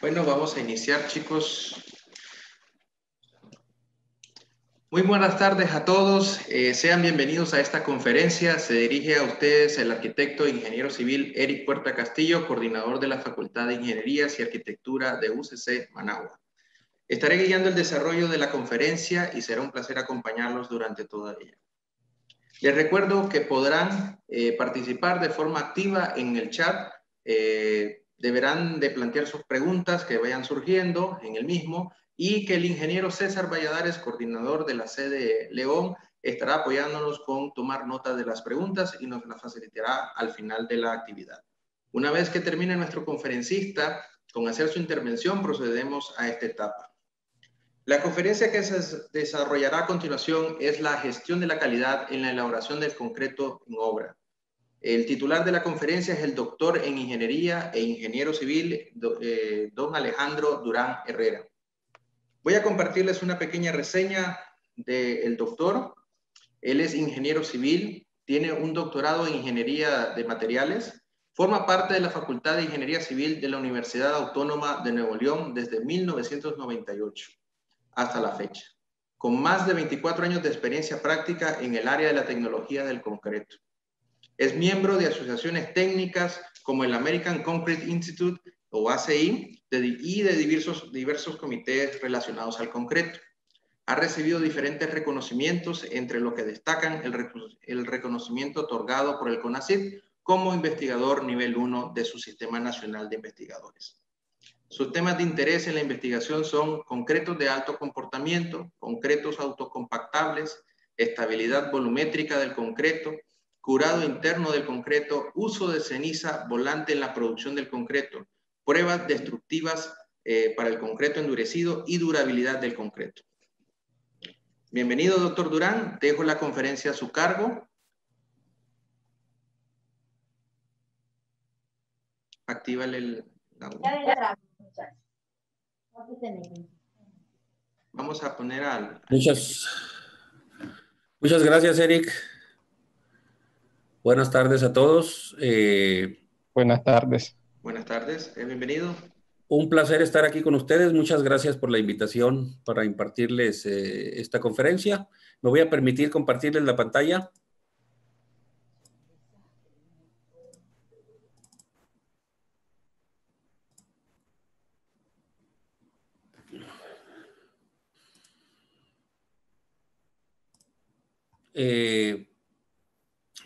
Bueno, vamos a iniciar, chicos. Muy buenas tardes a todos. Eh, sean bienvenidos a esta conferencia. Se dirige a ustedes el arquitecto e ingeniero civil Eric Puerta Castillo, coordinador de la Facultad de Ingenierías y Arquitectura de UCC Managua. Estaré guiando el desarrollo de la conferencia y será un placer acompañarlos durante toda ella. Les recuerdo que podrán eh, participar de forma activa en el chat. Eh, deberán de plantear sus preguntas que vayan surgiendo en el mismo y que el ingeniero César Valladares, coordinador de la sede León, estará apoyándonos con tomar nota de las preguntas y nos las facilitará al final de la actividad. Una vez que termine nuestro conferencista con hacer su intervención, procedemos a esta etapa. La conferencia que se desarrollará a continuación es la gestión de la calidad en la elaboración del concreto en obra. El titular de la conferencia es el doctor en ingeniería e ingeniero civil, eh, don Alejandro Durán Herrera. Voy a compartirles una pequeña reseña del doctor. Él es ingeniero civil, tiene un doctorado en ingeniería de materiales, forma parte de la Facultad de Ingeniería Civil de la Universidad Autónoma de Nuevo León desde 1998 hasta la fecha, con más de 24 años de experiencia práctica en el área de la tecnología del concreto. Es miembro de asociaciones técnicas como el American Concrete Institute o ACI y de diversos, diversos comités relacionados al concreto. Ha recibido diferentes reconocimientos, entre los que destacan el, reconocimiento otorgado por el CONACYT como investigador nivel 1 de su Sistema Nacional de Investigadores. Sus temas de interés en la investigación son concretos de alto comportamiento, concretos autocompactables, estabilidad volumétrica del concreto, curado interno del concreto, uso de ceniza volante en la producción del concreto, pruebas destructivas eh, para el concreto endurecido y durabilidad del concreto. Bienvenido, doctor Durán. Dejo la conferencia a su cargo. Actívale el... Vamos a poner al... Muchas, muchas gracias, Eric. Buenas tardes a todos. Eh, buenas tardes. Buenas tardes, eh, bienvenido. Un placer estar aquí con ustedes. Muchas gracias por la invitación para impartirles eh, esta conferencia. Me voy a permitir compartirles la pantalla.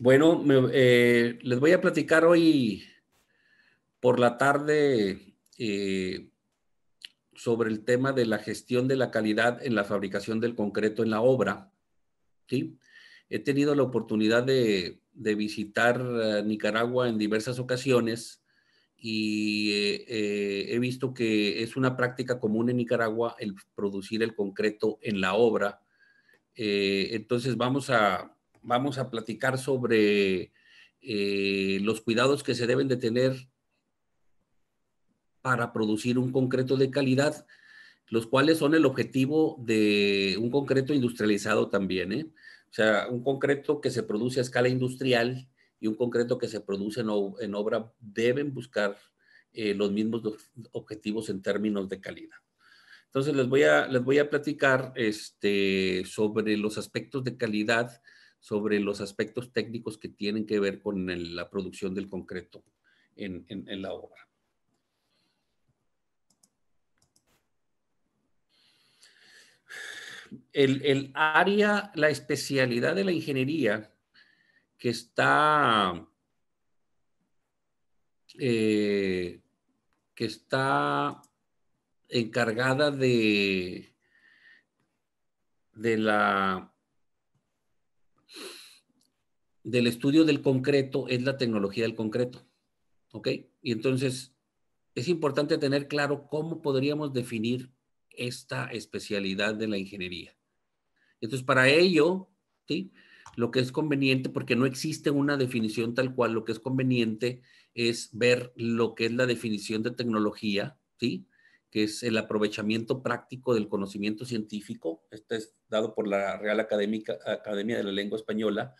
Bueno, eh, les voy a platicar hoy por la tarde eh, sobre el tema de la gestión de la calidad en la fabricación del concreto en la obra. ¿sí? He tenido la oportunidad de, visitar eh, Nicaragua en diversas ocasiones y he visto que es una práctica común en Nicaragua el producir el concreto en la obra. entonces vamos a vamos a platicar sobre eh, los cuidados que se deben de tener para producir un concreto de calidad, los cuales son el objetivo de un concreto industrializado también. ¿eh? O sea, un concreto que se produce a escala industrial y un concreto que se produce en, obra deben buscar eh, los mismos objetivos en términos de calidad. Entonces les voy a, les voy a platicar este, sobre los aspectos de calidad sobre los aspectos técnicos que tienen que ver con la producción del concreto en, la obra. El, área, la especialidad de la ingeniería que está, eh, que está encargada de, de la del estudio del concreto es la tecnología del concreto. ¿Ok? Y entonces es importante tener claro cómo podríamos definir esta especialidad de la ingeniería. Entonces, para ello, ¿sí? lo que es conveniente, porque no existe una definición tal cual, lo que es conveniente es ver lo que es la definición de tecnología, ¿sí? que es el aprovechamiento práctico del conocimiento científico. Este es dado por la Real Academia de la Lengua Española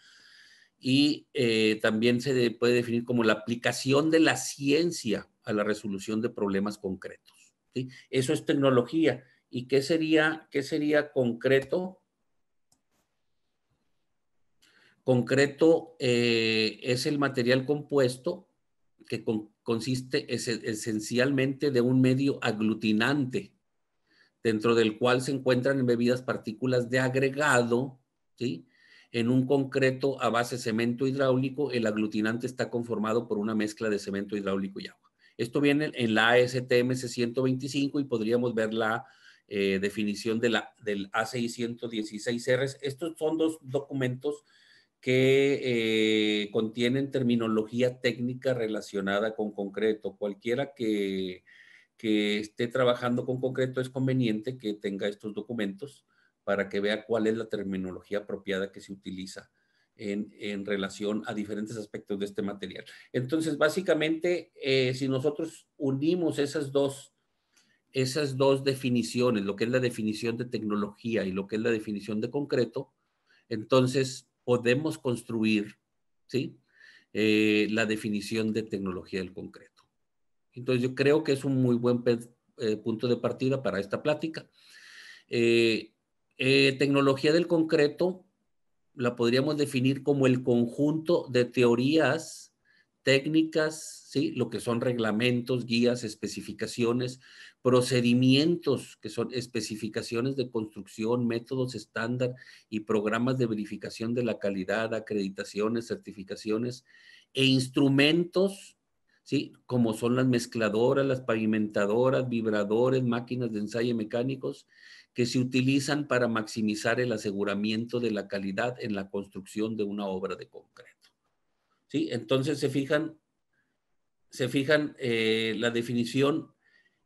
y eh, también se puede definir como la aplicación de la ciencia a la resolución de problemas concretos. ¿sí? Eso es tecnología. ¿Y qué sería, qué sería concreto? Concreto eh, es el material compuesto que consiste esencialmente de un medio aglutinante, dentro del cual se encuentran embebidas partículas de agregado, ¿sí? En un concreto a base cemento hidráulico, el aglutinante está conformado por una mezcla de cemento hidráulico y agua. Esto viene en la ASTMC 125 y podríamos ver la eh, definición de la, del a 616 r Estos son dos documentos que eh, contienen terminología técnica relacionada con concreto. Cualquiera que esté trabajando con concreto es conveniente que tenga estos documentos para que vea cuál es la terminología apropiada que se utiliza en, relación a diferentes aspectos de este material. Entonces, básicamente, eh, si nosotros unimos esas dos, esas dos definiciones, lo que es la definición de tecnología y lo que es la definición de concreto, entonces podemos construir ¿sí? Eh, la definición de tecnología del concreto. Entonces yo creo que es un muy buen eh, punto de partida para esta plática. Eh, eh, tecnología del concreto la podríamos definir como el conjunto de teorías, técnicas, ¿sí? lo que son reglamentos, guías, especificaciones, procedimientos, que son especificaciones de construcción, métodos estándar y programas de verificación de la calidad, acreditaciones, certificaciones e instrumentos ¿sí? Como son las mezcladoras, las pavimentadoras, vibradores, máquinas de ensayo mecánicos que se utilizan para maximizar el aseguramiento de la calidad en la construcción de una obra de concreto. ¿Sí? Entonces se fijan, se fijan eh, la definición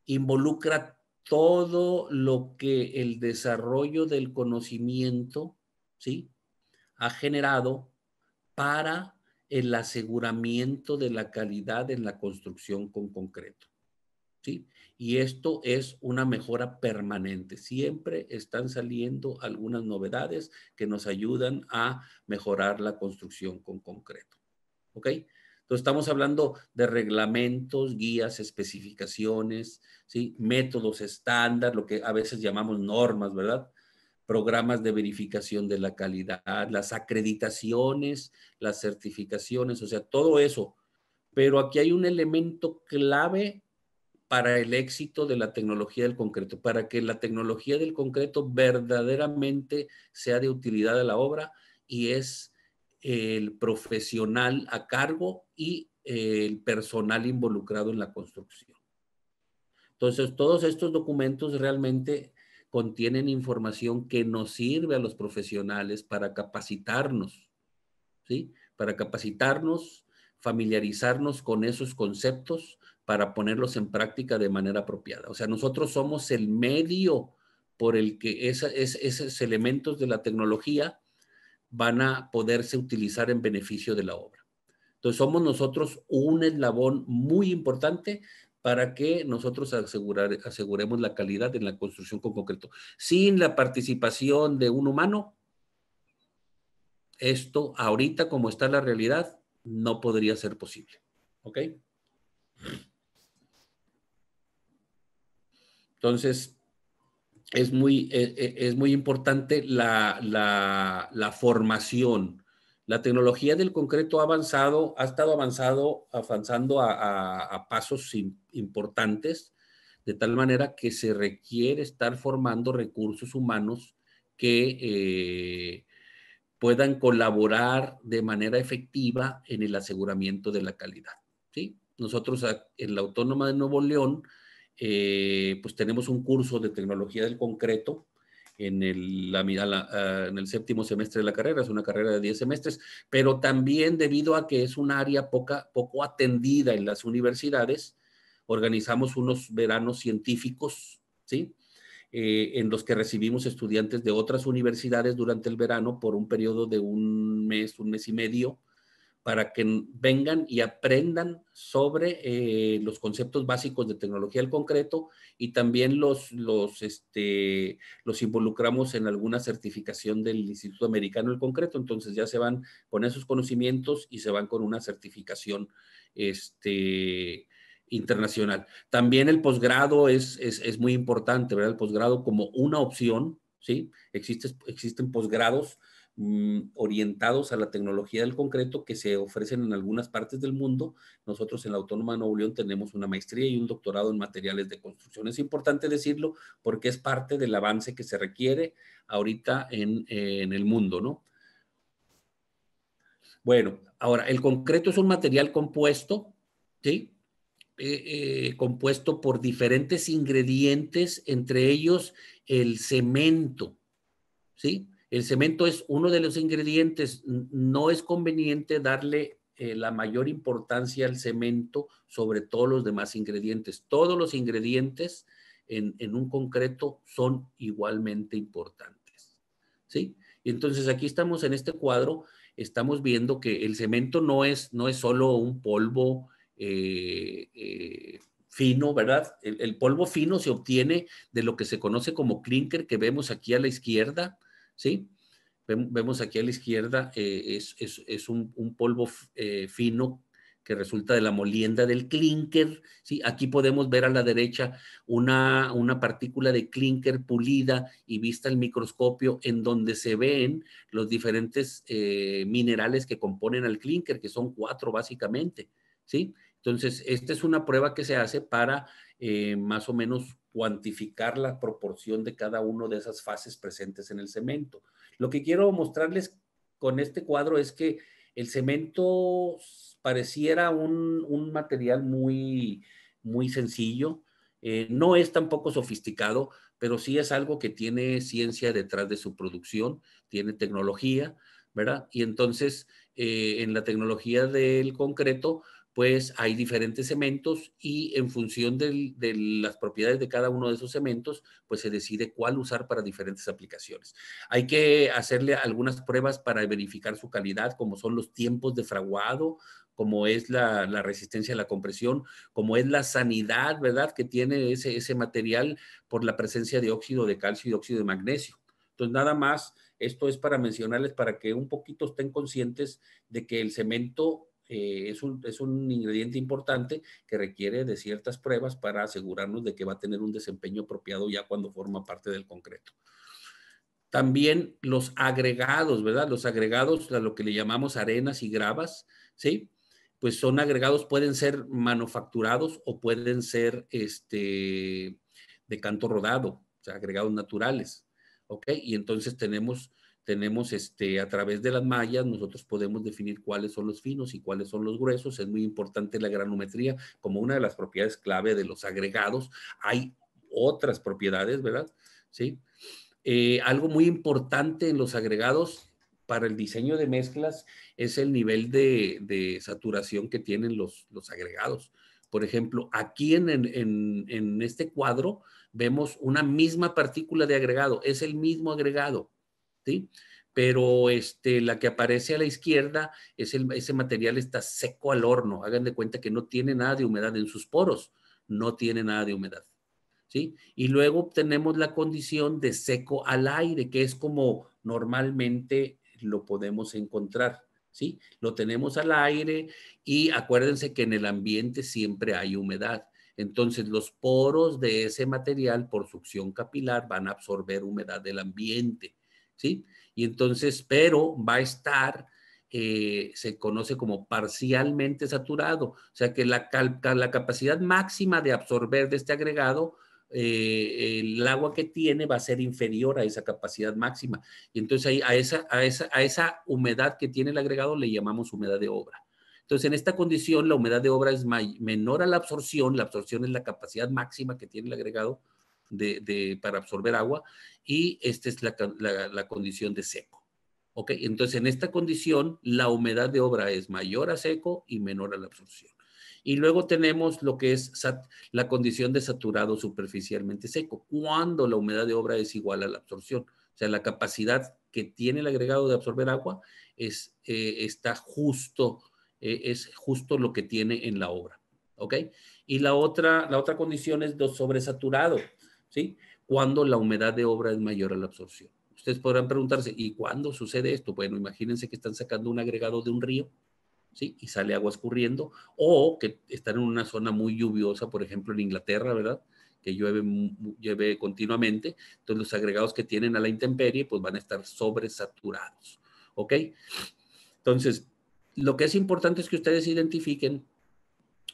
involucra todo lo que el desarrollo del conocimiento ¿sí? ha generado para el aseguramiento de la calidad en la construcción con concreto. ¿sí? y esto es una mejora permanente. Siempre están saliendo algunas novedades que nos ayudan a mejorar la construcción con concreto. ¿Ok? Entonces estamos hablando de reglamentos, guías, especificaciones, ¿sí? métodos estándar, lo que a veces llamamos normas, ¿verdad? programas de verificación de la calidad, las acreditaciones, las certificaciones, o sea, todo eso. Pero aquí hay un elemento clave para el éxito de la tecnología del concreto, para que la tecnología del concreto verdaderamente sea de utilidad a la obra y es el profesional a cargo y el personal involucrado en la construcción. Entonces, todos estos documentos realmente contienen información que nos sirve a los profesionales para capacitarnos, ¿sí? Para capacitarnos, familiarizarnos con esos conceptos para ponerlos en práctica de manera apropiada. O sea, nosotros somos el medio por el que esos elementos de la tecnología van a poderse utilizar en beneficio de la obra. Entonces, somos nosotros un eslabón muy importante para que nosotros aseguremos la calidad en la construcción con concreto. Sin la participación de un humano, esto ahorita como está la realidad no podría ser posible. ¿Ok? Entonces, es muy, e, e, importante la, formación. La tecnología del concreto ha avanzado, ha estado avanzado, avanzando a, pasos importantes, de tal manera que se requiere estar formando recursos humanos que eh, puedan colaborar de manera efectiva en el aseguramiento de la calidad. ¿sí? Nosotros en la Autónoma de Nuevo León eh, pues tenemos un curso de tecnología del concreto en el, séptimo semestre de la carrera, es una carrera de 10 semestres, pero también debido a que es un área poco atendida en las universidades, organizamos unos veranos científicos, ¿sí? Eh, en los que recibimos estudiantes de otras universidades durante el verano por un periodo de un mes, un mes y medio, para que vengan y aprendan sobre eh, los conceptos básicos de tecnología del concreto y también los, este, los, involucramos en alguna certificación del Instituto Americano del Concreto. Entonces ya se van con esos conocimientos y se van con una certificación este, internacional. También el posgrado es, muy importante, ¿verdad? El posgrado como una opción, ¿sí? existen posgrados Mm, orientados a la tecnología del concreto que se ofrecen en algunas partes del mundo. Nosotros en la Autónoma de Nuevo León tenemos una maestría y un doctorado en materiales de construcción. Es importante decirlo porque es parte del avance que se requiere ahorita en, eh, el mundo, ¿no? Bueno, ahora, el concreto es un material compuesto, ¿sí? Eh, eh, compuesto por diferentes ingredientes, entre ellos el cemento, ¿sí? El cemento es uno de los ingredientes. No es conveniente darle eh, la mayor importancia al cemento sobre todos los demás ingredientes. Todos los ingredientes en, un concreto son igualmente importantes. ¿Sí? Y entonces aquí estamos en este cuadro, estamos viendo que el cemento no es, no es solo un polvo eh, eh, fino, ¿verdad? El, el polvo fino se obtiene de lo que se conoce como clinker que vemos aquí a la izquierda ¿sí? Vemos aquí a la izquierda, eh, es, un, polvo eh, fino que resulta de la molienda del clinker. ¿sí? Aquí podemos ver a la derecha una, una partícula de clinker pulida y vista al microscopio en donde se ven los diferentes eh, minerales que componen al clinker, que son cuatro básicamente. ¿sí? Entonces, esta es una prueba que se hace para más o menos cuantificar la proporción de cada una de esas fases presentes en el cemento. Lo que quiero mostrarles con este cuadro es que el cemento pareciera un, material muy, muy sencillo, eh, no es tampoco sofisticado, pero sí es algo que tiene ciencia detrás de su producción, tiene tecnología, ¿verdad? Y entonces, eh, en la tecnología del concreto, pues hay diferentes cementos y en función de las propiedades de cada uno de esos cementos, pues se decide cuál usar para diferentes aplicaciones. Hay que hacerle algunas pruebas para verificar su calidad, como son los tiempos de fraguado, como es la, resistencia a la compresión, como es la sanidad, ¿verdad?, que tiene ese, ese material por la presencia de óxido de calcio y óxido de magnesio. Entonces, nada más, esto es para mencionarles para que un poquito estén conscientes de que el cemento eh, es, un, ingrediente importante que requiere de ciertas pruebas para asegurarnos de que va a tener un desempeño apropiado ya cuando forma parte del concreto. También los agregados, ¿verdad? Los agregados, lo que le llamamos arenas y gravas, ¿sí? Pues son agregados, pueden ser manufacturados o pueden ser este, de canto rodado, o sea, agregados naturales, ¿ok? Y entonces tenemos tenemos este, a través de las mallas, nosotros podemos definir cuáles son los finos y cuáles son los gruesos. Es muy importante la granometría como una de las propiedades clave de los agregados. Hay otras propiedades, ¿verdad? Sí. Eh, algo muy importante en los agregados para el diseño de mezclas es el nivel de, saturación que tienen los, los, agregados. Por ejemplo, aquí en, en este cuadro vemos una misma partícula de agregado, es el mismo agregado, pero este, la que aparece a la izquierda, es el, ese material está seco al horno. Hagan de cuenta que no tiene nada de humedad en sus poros, no tiene nada de humedad. ¿Sí? Y luego tenemos la condición de seco al aire, que es como normalmente lo podemos encontrar, ¿sí? Lo tenemos al aire y acuérdense que en el ambiente siempre hay humedad. Entonces los poros de ese material por succión capilar van a absorber humedad del ambiente, ¿sí? Y entonces, pero va a estar, eh, se conoce como parcialmente saturado, o sea que la, la capacidad máxima de absorber de este agregado eh, el agua que tiene va a ser inferior a esa capacidad máxima. Y entonces a, esa, a, esa, a esa humedad que tiene el agregado le llamamos humedad de obra. Entonces, en esta condición, la humedad de obra es menor a la absorción, la absorción es la capacidad máxima que tiene el agregado, para absorber agua y esta es la, condición de seco. okay, Entonces, en esta condición, la humedad de obra es mayor a seco y menor a la absorción. Y luego tenemos lo que es la condición de saturado superficialmente seco, cuando la humedad de obra es igual a la absorción. O sea, la capacidad que tiene el agregado de absorber agua es, eh, está justo, eh, es justo lo que tiene en la obra. ¿Ok? Y la otra, la otra condición es lo sobresaturado. ¿sí? Cuando la humedad de obra es mayor a la absorción. Ustedes podrán preguntarse, ¿y cuándo sucede esto? Bueno, imagínense que están sacando un agregado de un río, ¿sí? Y sale agua escurriendo, o que están en una zona muy lluviosa, por ejemplo en Inglaterra, ¿verdad? Que llueve, continuamente, entonces los agregados que tienen a la intemperie, pues van a estar sobresaturados, ¿ok? Entonces, lo que es importante es que ustedes identifiquen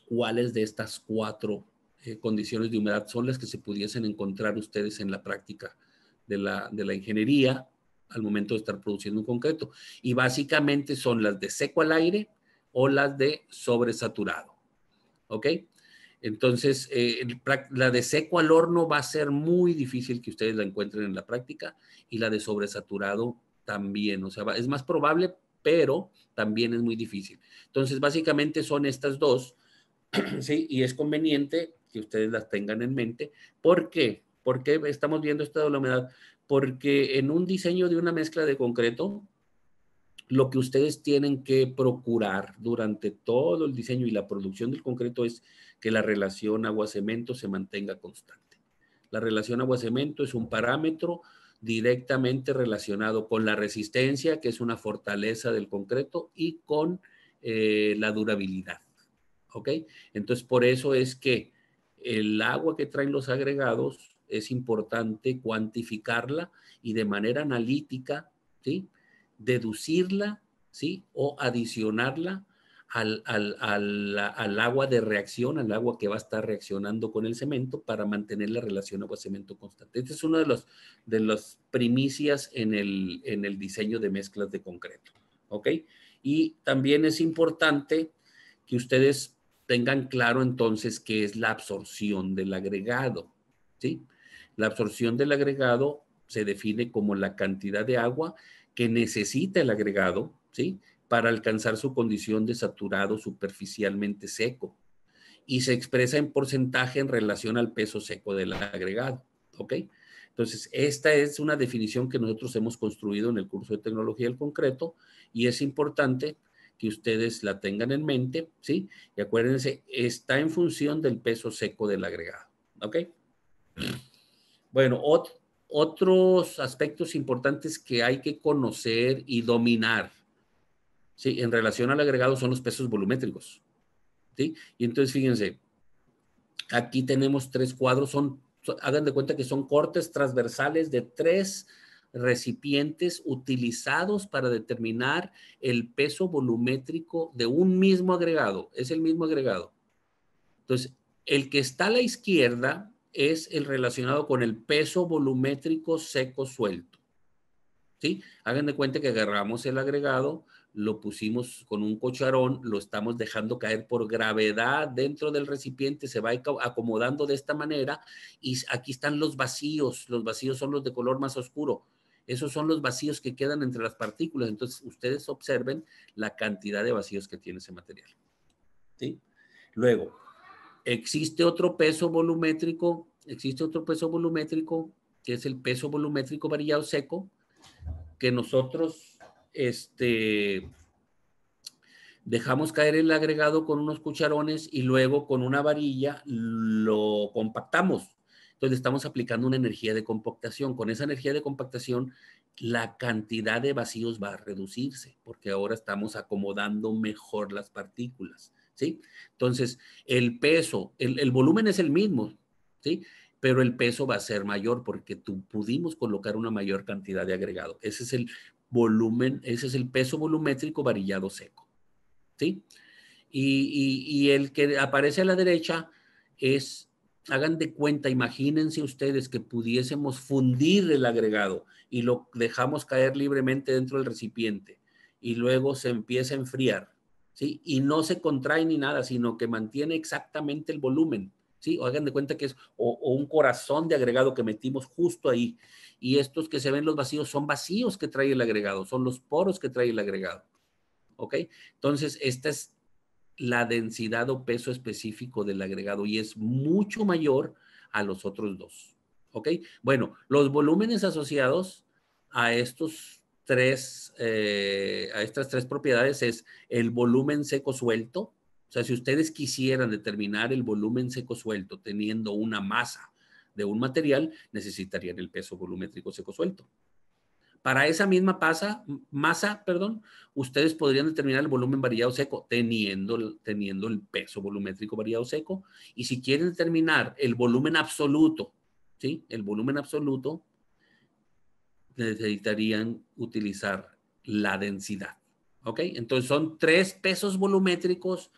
cuáles de estas cuatro eh, condiciones de humedad son las que se pudiesen encontrar ustedes en la práctica de la, de la ingeniería al momento de estar produciendo un concreto. Y básicamente son las de seco al aire o las de sobresaturado. ¿Ok? Entonces, eh, la de seco al horno va a ser muy difícil que ustedes la encuentren en la práctica y la de sobresaturado también. O sea, es más probable, pero también es muy difícil. Entonces, básicamente son estas dos, ¿sí? Y es conveniente que ustedes las tengan en mente. ¿Por qué? ¿Por estamos viendo esta la humedad? Porque en un diseño de una mezcla de concreto, lo que ustedes tienen que procurar durante todo el diseño y la producción del concreto es que la relación agua-cemento se mantenga constante. La relación agua-cemento es un parámetro directamente relacionado con la resistencia, que es una fortaleza del concreto, y con eh, la durabilidad. ¿Ok? Entonces, por eso es que el agua que traen los agregados es importante cuantificarla y de manera analítica, ¿sí? Deducirla, ¿sí? O adicionarla al, agua de reacción, al agua que va a estar reaccionando con el cemento para mantener la relación agua-cemento constante. Esta es una de las de los primicias en el, en el diseño de mezclas de concreto, ¿ok? Y también es importante que ustedes tengan claro entonces qué es la absorción del agregado. ¿sí? La absorción del agregado se define como la cantidad de agua que necesita el agregado ¿sí? para alcanzar su condición de saturado superficialmente seco y se expresa en porcentaje en relación al peso seco del agregado. Entonces, esta es una definición que nosotros hemos construido en el curso de tecnología del concreto y es importante que ustedes la tengan en mente, ¿sí? Y acuérdense, está en función del peso seco del agregado, ¿ok? Bueno, otros aspectos importantes que hay que conocer y dominar, ¿sí? En relación al agregado son los pesos volumétricos, ¿sí? Y entonces, fíjense, aquí tenemos tres cuadros, hagan de cuenta que son cortes transversales de tres recipientes utilizados para determinar el peso volumétrico de un mismo agregado. Es el mismo agregado. Entonces, el que está a la izquierda es el relacionado con el peso volumétrico seco suelto. ¿Sí? Hagan de cuenta que agarramos el agregado, lo pusimos con un cocharón, lo estamos dejando caer por gravedad dentro del recipiente, se va acomodando de esta manera y aquí están los vacíos, los vacíos son los de color más oscuro. Esos son los vacíos que quedan entre las partículas. Entonces, ustedes observen la cantidad de vacíos que tiene ese material. ¿Sí? Luego, existe otro peso volumétrico, existe otro peso volumétrico, que es el peso volumétrico varillado seco, que nosotros este, dejamos caer el agregado con unos cucharones y luego con una varilla lo compactamos. Entonces estamos aplicando una energía de compactación. Con esa energía de compactación, la cantidad de vacíos va a reducirse, porque ahora estamos acomodando mejor las partículas, ¿sí? Entonces, el peso, el, volumen es el mismo, ¿sí? Pero el peso va a ser mayor porque tú pudimos colocar una mayor cantidad de agregado. Ese es el volumen, ese es el peso volumétrico varillado seco, ¿sí? y, y el que aparece a la derecha es hagan de cuenta, imagínense ustedes que pudiésemos fundir el agregado y lo dejamos caer libremente dentro del recipiente y luego se empieza a enfriar, ¿sí? Y no se contrae ni nada, sino que mantiene exactamente el volumen, ¿sí? O hagan de cuenta que es o, un corazón de agregado que metimos justo ahí. Y estos que se ven los vacíos son vacíos que trae el agregado, son los poros que trae el agregado. ¿Ok? Entonces, esta es la densidad o peso específico del agregado y es mucho mayor a los otros dos. ¿Ok? Bueno, los volúmenes asociados a estos tres, eh, a estas tres propiedades es el volumen seco suelto. O sea, si ustedes quisieran determinar el volumen seco suelto teniendo una masa de un material, necesitarían el peso volumétrico seco suelto. Para esa misma masa, masa, perdón, ustedes podrían determinar el volumen variado seco teniendo, teniendo el peso volumétrico variado seco. Y si quieren determinar el volumen absoluto, ¿sí? El volumen absoluto, necesitarían utilizar la densidad. ¿Ok? Entonces son tres pesos volumétricos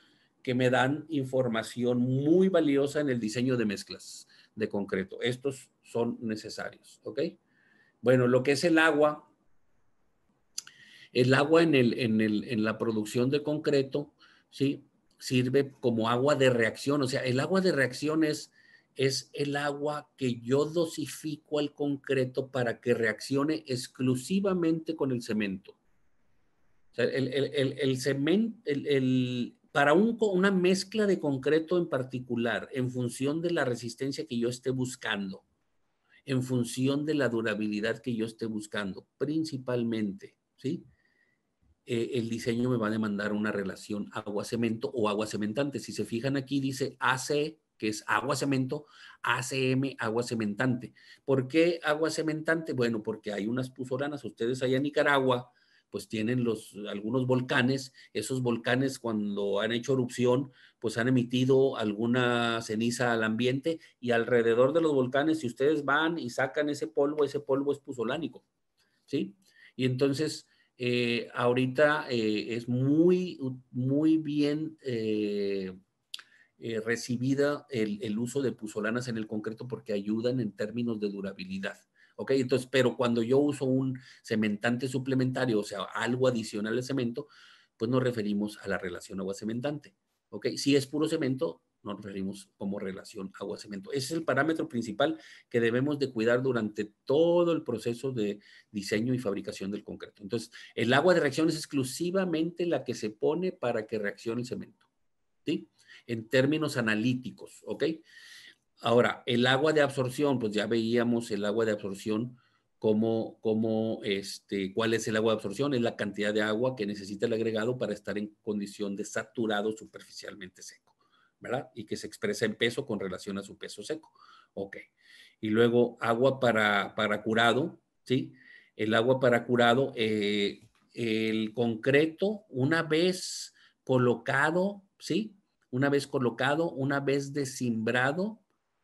que me dan información muy valiosa en el diseño de mezclas de concreto. Estos son necesarios. ¿Ok? Bueno, lo que es el agua, el agua en, la producción de concreto, ¿sí? Sirve como agua de reacción, o sea, el agua de reacción es, el agua que yo dosifico al concreto para que reaccione exclusivamente con el cemento. O sea, el, el, cemento, para una mezcla de concreto en particular, en función de la resistencia que yo esté buscando, en función de la durabilidad que yo esté buscando, principalmente, ¿sí? Eh, el diseño me va a demandar una relación agua-cemento o agua-cementante. Si se fijan aquí, dice AC, que es agua-cemento, ACM, agua-cementante. ¿Por qué agua-cementante? Bueno, porque hay unas puzolanas. ustedes allá en Nicaragua, pues tienen los, algunos volcanes, esos volcanes cuando han hecho erupción, pues han emitido alguna ceniza al ambiente y alrededor de los volcanes, si ustedes van y sacan ese polvo, ese polvo es pusolánico, ¿sí? Y entonces, eh, ahorita eh, es muy, muy bien eh, recibida el, el uso de puzolanas en el concreto porque ayudan en términos de durabilidad. ¿ok? Entonces, pero cuando yo uso un cementante suplementario, o sea, algo adicional al cemento, pues nos referimos a la relación agua-cementante, ¿ok? Si es puro cemento, nos referimos como relación agua-cemento. Ese es el parámetro principal que debemos de cuidar durante todo el proceso de diseño y fabricación del concreto. Entonces, el agua de reacción es exclusivamente la que se pone para que reaccione el cemento, ¿sí? En términos analíticos, ¿ok? Ahora, el agua de absorción, pues ya veíamos el agua de absorción como, como este, cuál es el agua de absorción, es la cantidad de agua que necesita el agregado para estar en condición de saturado superficialmente seco, ¿verdad? Y que se expresa en peso con relación a su peso seco. Ok. Y luego agua para, curado, ¿sí? El agua para curado, eh, el concreto, una vez colocado, ¿sí? Una vez colocado, una vez desimbrado,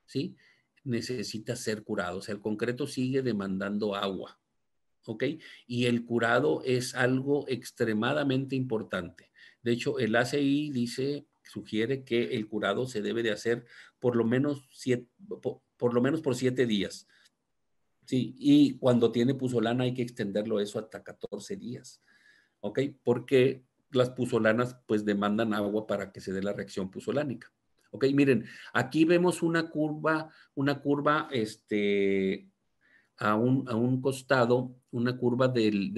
¿sí? Necesita ser curado. O sea, el concreto sigue demandando agua, ¿ok? Y el curado es algo extremadamente importante. De hecho, el ACI dice, sugiere que el curado se debe de hacer por lo menos siete, por, lo menos por siete días. Sí, y cuando tiene puzolana hay que extenderlo eso hasta 14 días. ¿Ok? Porque las puzolanas pues demandan agua para que se dé la reacción puzolánica. Ok, miren, aquí vemos una curva, una curva este, a, un, costado, una curva del,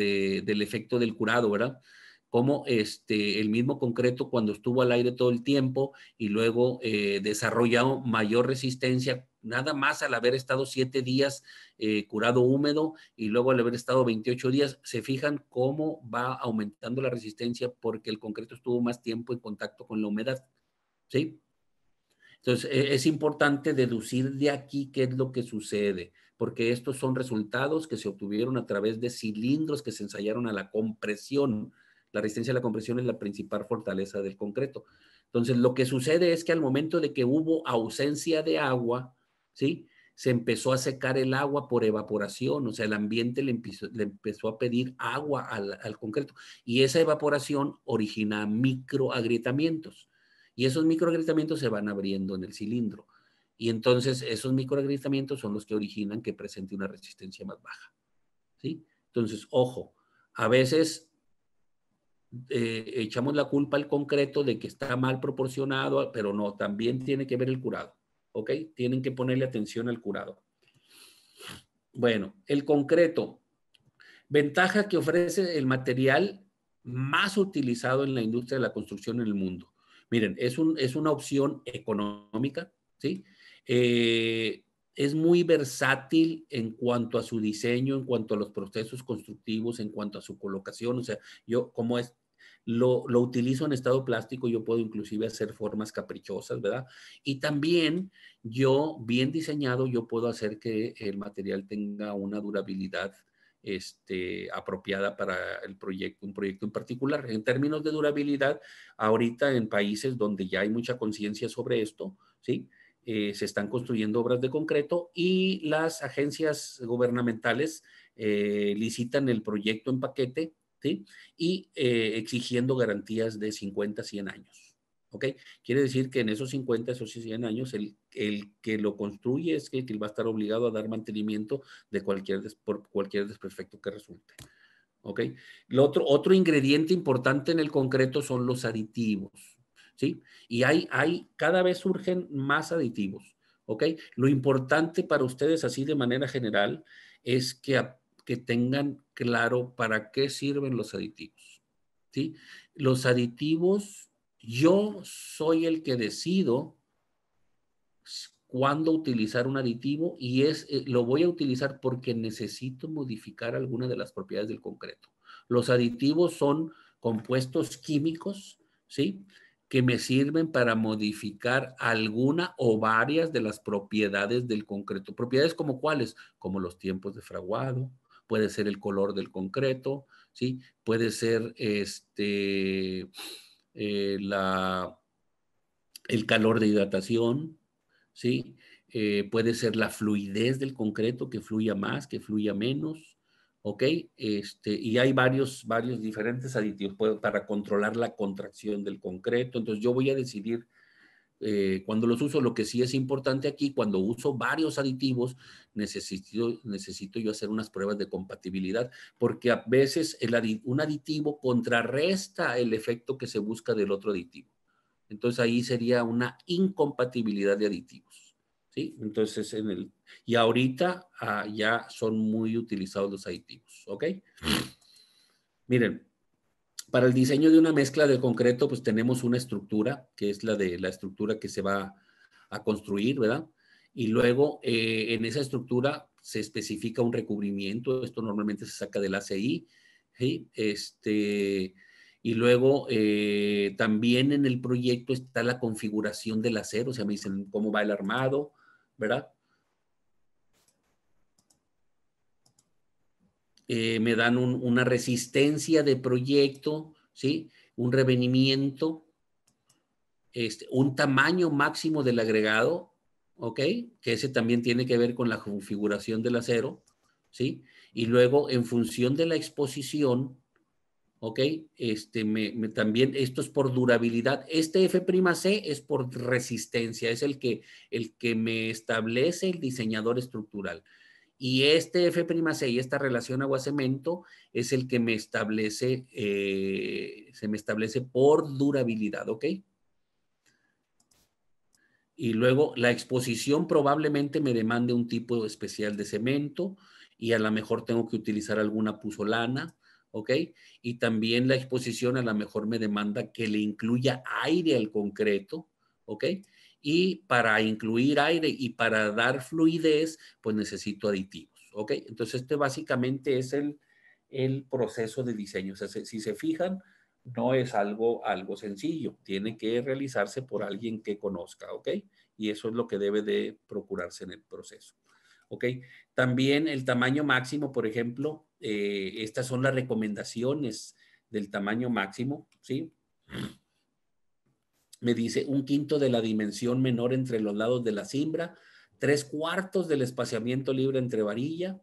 efecto del curado, ¿verdad? como este, el mismo concreto cuando estuvo al aire todo el tiempo y luego eh, desarrollado mayor resistencia, nada más al haber estado siete días eh, curado húmedo y luego al haber estado 28 días, se fijan cómo va aumentando la resistencia porque el concreto estuvo más tiempo en contacto con la humedad. ¿Sí? Entonces, e-, es importante deducir de aquí qué es lo que sucede, porque estos son resultados que se obtuvieron a través de cilindros que se ensayaron a la compresión. La resistencia a la compresión es la principal fortaleza del concreto. Entonces, lo que sucede es que al momento de que hubo ausencia de agua, ¿sí? Se empezó a secar el agua por evaporación, o sea, el ambiente le empezó, a pedir agua al, al concreto. Y esa evaporación origina microagrietamientos y esos microagrietamientos se van abriendo en el cilindro. Y entonces esos microagrietamientos son los que originan que presente una resistencia más baja. ¿sí? Entonces, ojo, a veces eh, echamos la culpa al concreto de que está mal proporcionado, pero no, también tiene que ver el curado. ¿Ok? Tienen que ponerle atención al curado. Bueno, el concreto. Ventaja que ofrece el material más utilizado en la industria de la construcción en el mundo. Miren, es, una opción económica, ¿sí? Eh, es muy versátil en cuanto a su diseño, en cuanto a los procesos constructivos, en cuanto a su colocación. O sea, yo como es, lo, lo utilizo en estado plástico, yo puedo inclusive hacer formas caprichosas, ¿verdad? Y también yo, bien diseñado, yo puedo hacer que el material tenga una durabilidad este, apropiada para el proyecto, un proyecto en particular. En términos de durabilidad, ahorita en países donde ya hay mucha conciencia sobre esto, ¿sí? Eh, se están construyendo obras de concreto y las agencias gubernamentales eh, licitan el proyecto en paquete y eh, exigiendo garantías de 50, 100 años. ¿ok? Quiere decir que en esos 50, esos 100 años, el, que lo construye es el que va a estar obligado a dar mantenimiento de cualquier, por cualquier desperfecto que resulte. ¿Ok? Lo otro, otro ingrediente importante en el concreto son los aditivos, ¿sí? Y hay, hay, cada vez surgen más aditivos, ¿ok? Lo importante para ustedes así de manera general es que, que tengan claro para qué sirven los aditivos, ¿sí? Los aditivos yo soy el que decido cuándo utilizar un aditivo y es, eh, lo voy a utilizar porque necesito modificar alguna de las propiedades del concreto. Los aditivos son compuestos químicos, ¿sí? Que me sirven para modificar alguna o varias de las propiedades del concreto. Propiedades como cuáles, como los tiempos de fraguado, puede ser el color del concreto, ¿sí? Puede ser este eh, la, el calor de hidratación, ¿sí? Eh, puede ser la fluidez del concreto, que fluya más, que fluya menos, ¿ok? Este, y hay varios, varios diferentes aditivos para controlar la contracción del concreto. Entonces yo voy a decidir eh, cuando los uso. Lo que sí es importante aquí, cuando uso varios aditivos, necesito, necesito yo hacer unas pruebas de compatibilidad, porque a veces el un aditivo contrarresta el efecto que se busca del otro aditivo. Entonces ahí sería una incompatibilidad de aditivos. ¿sí? Entonces, en el, y ahorita ah, ya son muy utilizados los aditivos. ¿Ok? Miren, para el diseño de una mezcla de concreto, pues tenemos una estructura, que es la de la estructura que se va a construir, ¿verdad? Y luego eh, en esa estructura se especifica un recubrimiento, esto normalmente se saca del ACI, ¿sí? Este, y luego eh, también en el proyecto está la configuración del acero, o sea, me dicen cómo va el armado, ¿verdad? Eh, me dan una resistencia de proyecto, ¿sí? un revenimiento, este, un tamaño máximo del agregado, ¿ok? que ese también tiene que ver con la configuración del acero, ¿sí? y luego en función de la exposición, ¿ok? Este, también esto es por durabilidad. Este F'C es por resistencia, es el que, el que me establece el diseñador estructural. Y este y esta relación agua-cemento, es el que me establece, eh, se me establece por durabilidad, ¿ok? Y luego la exposición probablemente me demande un tipo especial de cemento y a lo mejor tengo que utilizar alguna puzolana, ¿ok? Y también la exposición a lo mejor me demanda que le incluya aire al concreto, ¿ok? y para incluir aire y para dar fluidez, pues necesito aditivos, ¿ok? Entonces este básicamente es el, el proceso de diseño. si se fijan, no es algo, algo sencillo, tiene que realizarse por alguien que conozca, ¿ok? Y eso es lo que debe de procurarse en el proceso. ¿Ok? También el tamaño máximo, por ejemplo, eh, estas son las recomendaciones del tamaño máximo, ¿sí? me dice un quinto de la dimensión menor entre los lados de la cimbra, tres cuartos del espaciamiento libre entre varilla,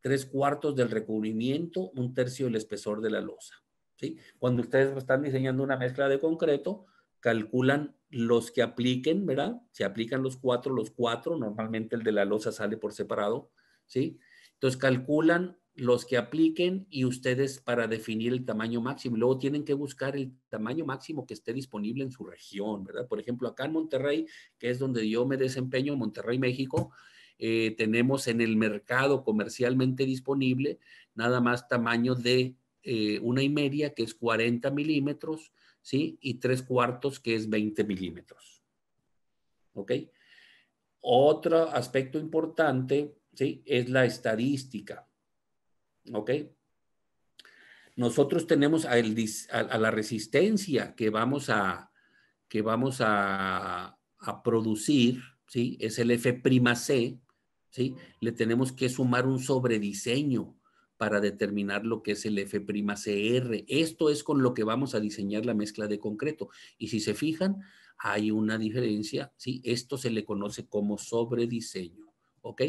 tres cuartos del recubrimiento, un tercio del espesor de la losa. ¿sí? Cuando ustedes están diseñando una mezcla de concreto, calculan los que apliquen, ¿verdad? si aplican los cuatro, los cuatro, normalmente el de la losa sale por separado, ¿sí? Entonces calculan los que apliquen y ustedes para definir el tamaño máximo. Luego tienen que buscar el tamaño máximo que esté disponible en su región, ¿verdad? Por ejemplo, acá en Monterrey, que es donde yo me desempeño, Monterrey, México, eh, tenemos en el mercado comercialmente disponible nada más tamaño de eh, una y media, que es 40 milímetros, ¿sí? Y tres cuartos, que es 20 milímetros. ¿Ok? Otro aspecto importante, ¿sí? Es la estadística. ¿Ok? Nosotros tenemos a, la resistencia que vamos a, que vamos a, a producir, ¿sí? Es el F'C, ¿sí? Le tenemos que sumar un sobrediseño para determinar lo que es el F'Cr. Esto es con lo que vamos a diseñar la mezcla de concreto. Y si se fijan, hay una diferencia, ¿sí? Esto se le conoce como sobrediseño, ¿ok?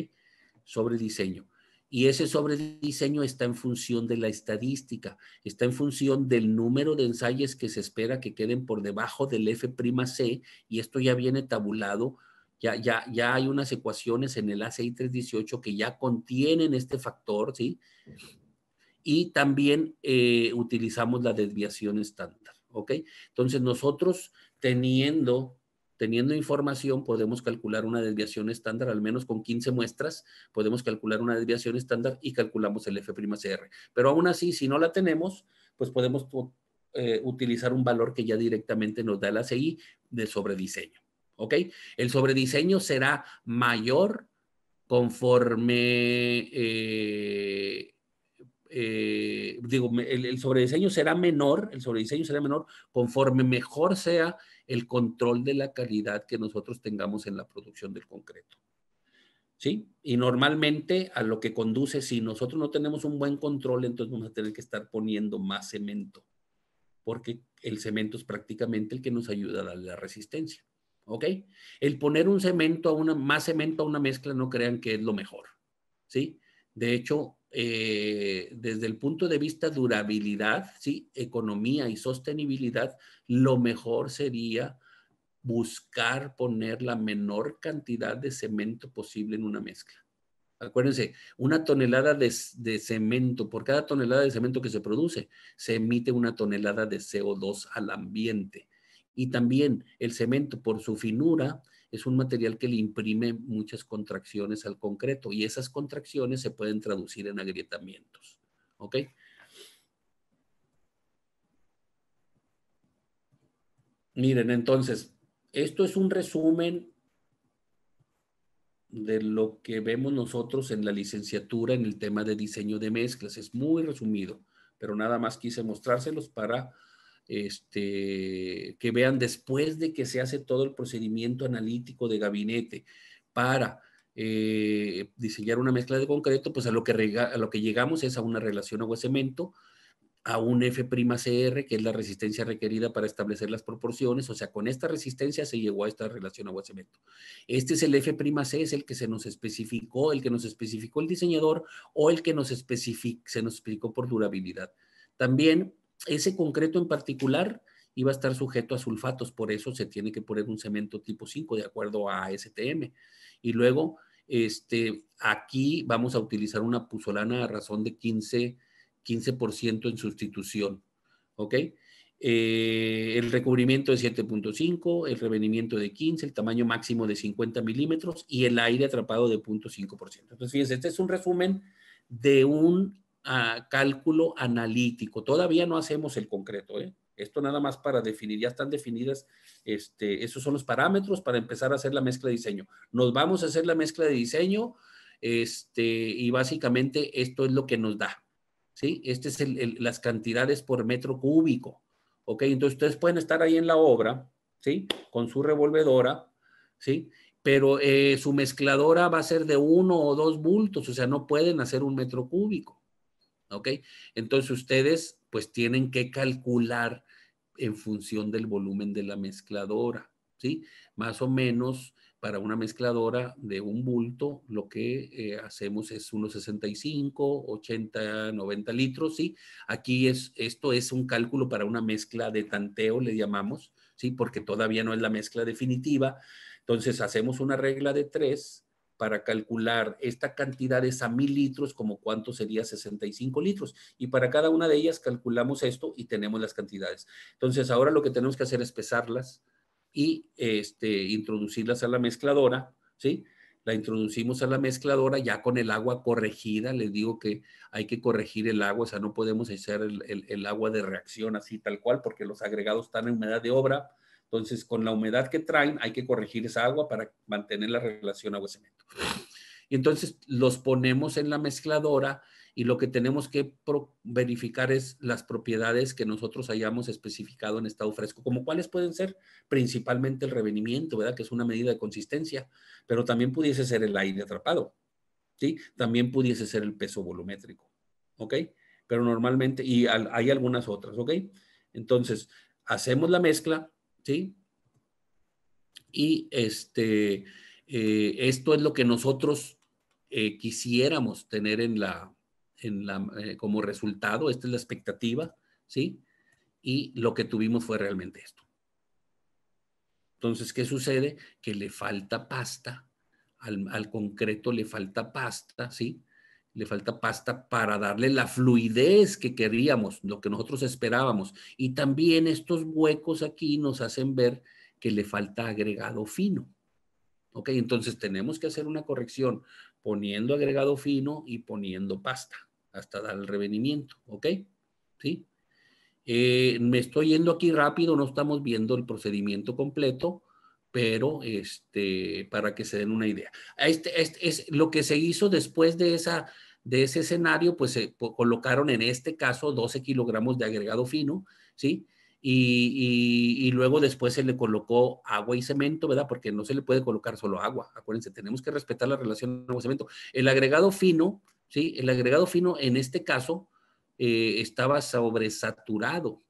Sobrediseño. Y ese sobrediseño está en función de la estadística, está en función del número de ensayos que se espera que queden por debajo del F'C, y esto ya viene tabulado, ya, ya, ya hay unas ecuaciones en el ACI 318 que ya contienen este factor, ¿sí? Y también eh, utilizamos la desviación estándar, ¿ok? Entonces nosotros teniendo teniendo información podemos calcular una desviación estándar, al menos con 15 muestras, podemos calcular una desviación estándar y calculamos el F'Cr. Pero aún así, si no la tenemos, pues podemos eh, utilizar un valor que ya directamente nos da la CI de sobrediseño. ¿Ok? El sobrediseño será mayor conforme eh, eh, digo, el, sobrediseño será menor, el sobrediseño será menor conforme mejor sea el control de la calidad que nosotros tengamos en la producción del concreto. ¿Sí? Y normalmente a lo que conduce, si nosotros no tenemos un buen control, entonces vamos a tener que estar poniendo más cemento, porque el cemento es prácticamente el que nos ayuda a la resistencia. ¿Ok? El poner un cemento a una, más cemento a una mezcla, no crean que es lo mejor. ¿Sí? De hecho, eh, desde el punto de vista durabilidad, ¿sí? economía y sostenibilidad, lo mejor sería buscar poner la menor cantidad de cemento posible en una mezcla. Acuérdense, una tonelada de, de, cemento, por cada tonelada de cemento que se produce, se emite una tonelada de CO2 al ambiente. Y también el cemento, por su finura, es un material que le imprime muchas contracciones al concreto y esas contracciones se pueden traducir en agrietamientos. ¿Ok? Miren, entonces, esto es un resumen de lo que vemos nosotros en la licenciatura en el tema de diseño de mezclas. Es muy resumido, pero nada más quise mostrárselos para este, que vean después de que se hace todo el procedimiento analítico de gabinete para eh, diseñar una mezcla de concreto, pues a lo, que lo que llegamos es a una relación agua-cemento, a un F'CR, que es la resistencia requerida para establecer las proporciones, o sea, con esta resistencia se llegó a esta relación agua-cemento. Este es el F'C, es el que se nos especificó, el que nos especificó el diseñador o el que nos se nos explicó por durabilidad. También ese concreto en particular iba a estar sujeto a sulfatos, por eso se tiene que poner un cemento tipo 5 de acuerdo a STM. Y luego, este, aquí vamos a utilizar una puzolana a razón de 15, 15 en sustitución. ¿Ok? Eh, el recubrimiento de 7.5, el revenimiento de 15, el tamaño máximo de 50 milímetros y el aire atrapado de 0.5%. Entonces, fíjense, este es un resumen de un cálculo analítico. Todavía no hacemos el concreto, ¿eh? Esto nada más para definir, ya están definidas, estos esos son los parámetros para empezar a hacer la mezcla de diseño. Nos vamos a hacer la mezcla de diseño este, y básicamente esto es lo que nos da. ¿sí? Este es las cantidades por metro cúbico. Entonces ustedes pueden estar ahí en la obra, con su revolvedora, ¿sí? pero eh, su mezcladora va a ser de uno o dos bultos, o sea, no pueden hacer un metro cúbico. ¿ok? Entonces ustedes pues tienen que calcular en función del volumen de la mezcladora, ¿sí? Más o menos para una mezcladora de un bulto, lo que eh, hacemos es unos 65, 80, 90 litros, ¿sí? Aquí es, esto es un cálculo para una mezcla de tanteo, le llamamos, ¿sí? Porque todavía no es la mezcla definitiva. Entonces hacemos una regla de tres para calcular esta cantidad es a mil litros, como cuánto sería 65 litros. Y para cada una de ellas calculamos esto y tenemos las cantidades. Entonces, ahora lo que tenemos que hacer es pesarlas y este, introducirlas a la mezcladora, ¿sí? La introducimos a la mezcladora ya con el agua corregida. Les digo que hay que corregir el agua, o sea, no podemos hacer el agua de reacción así tal cual, porque los agregados están en humedad de obra entonces, con la humedad que traen, hay que corregir esa agua para mantener la relación agua-cemento. Y entonces los ponemos en la mezcladora y lo que tenemos que verificar es las propiedades que nosotros hayamos especificado en estado fresco, como cuáles pueden ser principalmente el revenimiento, ¿verdad? Que es una medida de consistencia, pero también pudiese ser el aire atrapado, ¿sí? También pudiese ser el peso volumétrico, ¿ok? Pero normalmente, y hay algunas otras, ¿ok? Entonces, hacemos la mezcla, ¿sí? Y este, eh, esto es lo que nosotros eh, quisiéramos tener en la, en la eh, como resultado, esta es la expectativa, ¿sí? Y lo que tuvimos fue realmente esto. Entonces, ¿qué sucede? Que le falta pasta, al concreto le falta pasta, ¿sí? le falta pasta para darle la fluidez que queríamos, lo que nosotros esperábamos. Y también estos huecos aquí nos hacen ver que le falta agregado fino. ¿Ok? Entonces tenemos que hacer una corrección poniendo agregado fino y poniendo pasta hasta dar el revenimiento. ¿Ok? ¿Sí? Eh, me estoy yendo aquí rápido, no estamos viendo el procedimiento completo pero este, para que se den una idea. este, este es lo que se hizo después de esa de ese escenario, pues se colocaron en este caso 12 kilogramos de agregado fino, ¿sí? Y, luego después se le colocó agua y cemento, ¿verdad? Porque no se le puede colocar solo agua, acuérdense, tenemos que respetar la relación agua-cemento. El agregado fino, ¿sí? El agregado fino en este caso eh, estaba sobresaturado.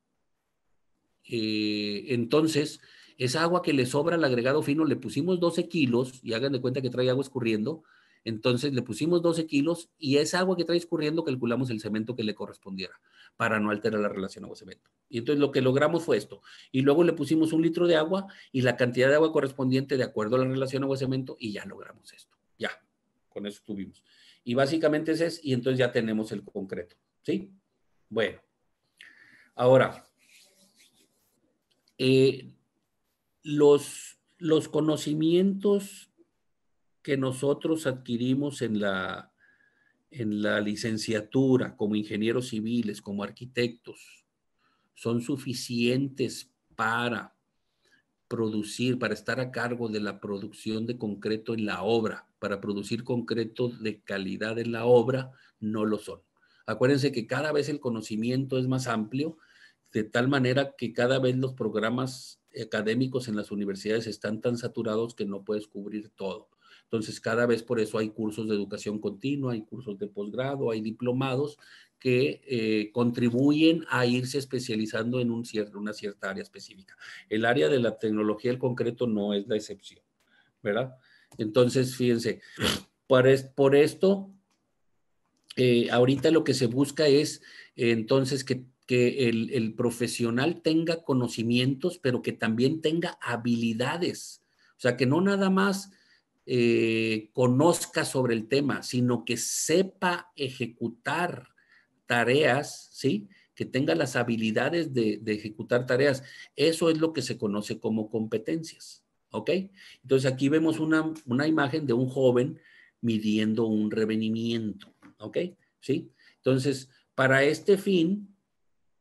Eh, entonces, esa agua que le sobra al agregado fino, le pusimos 12 kilos, y hagan de cuenta que trae agua escurriendo, entonces le pusimos 12 kilos y esa agua que está discurriendo, calculamos el cemento que le correspondiera para no alterar la relación agua-cemento. Y entonces lo que logramos fue esto. Y luego le pusimos un litro de agua y la cantidad de agua correspondiente de acuerdo a la relación agua-cemento y ya logramos esto. Ya, con eso tuvimos. Y básicamente ese es, y entonces ya tenemos el concreto. ¿Sí? Bueno. Ahora, eh, los, los conocimientos que nosotros adquirimos en la, en la licenciatura como ingenieros civiles, como arquitectos, son suficientes para producir, para estar a cargo de la producción de concreto en la obra, para producir concreto de calidad en la obra, no lo son. Acuérdense que cada vez el conocimiento es más amplio, de tal manera que cada vez los programas académicos en las universidades están tan saturados que no puedes cubrir todo. Entonces, cada vez por eso hay cursos de educación continua, hay cursos de posgrado, hay diplomados que eh, contribuyen a irse especializando en un cierto, una cierta área específica. El área de la tecnología en concreto no es la excepción, ¿verdad? Entonces, fíjense, por, por esto, eh, ahorita lo que se busca es eh, entonces que, el, el, profesional tenga conocimientos, pero que también tenga habilidades. O sea, que no nada más eh, conozca sobre el tema, sino que sepa ejecutar tareas, ¿sí? Que tenga las habilidades de, ejecutar tareas. Eso es lo que se conoce como competencias, ¿ok? Entonces aquí vemos una, una imagen de un joven midiendo un revenimiento, ¿ok? ¿Sí? Entonces, para este fin,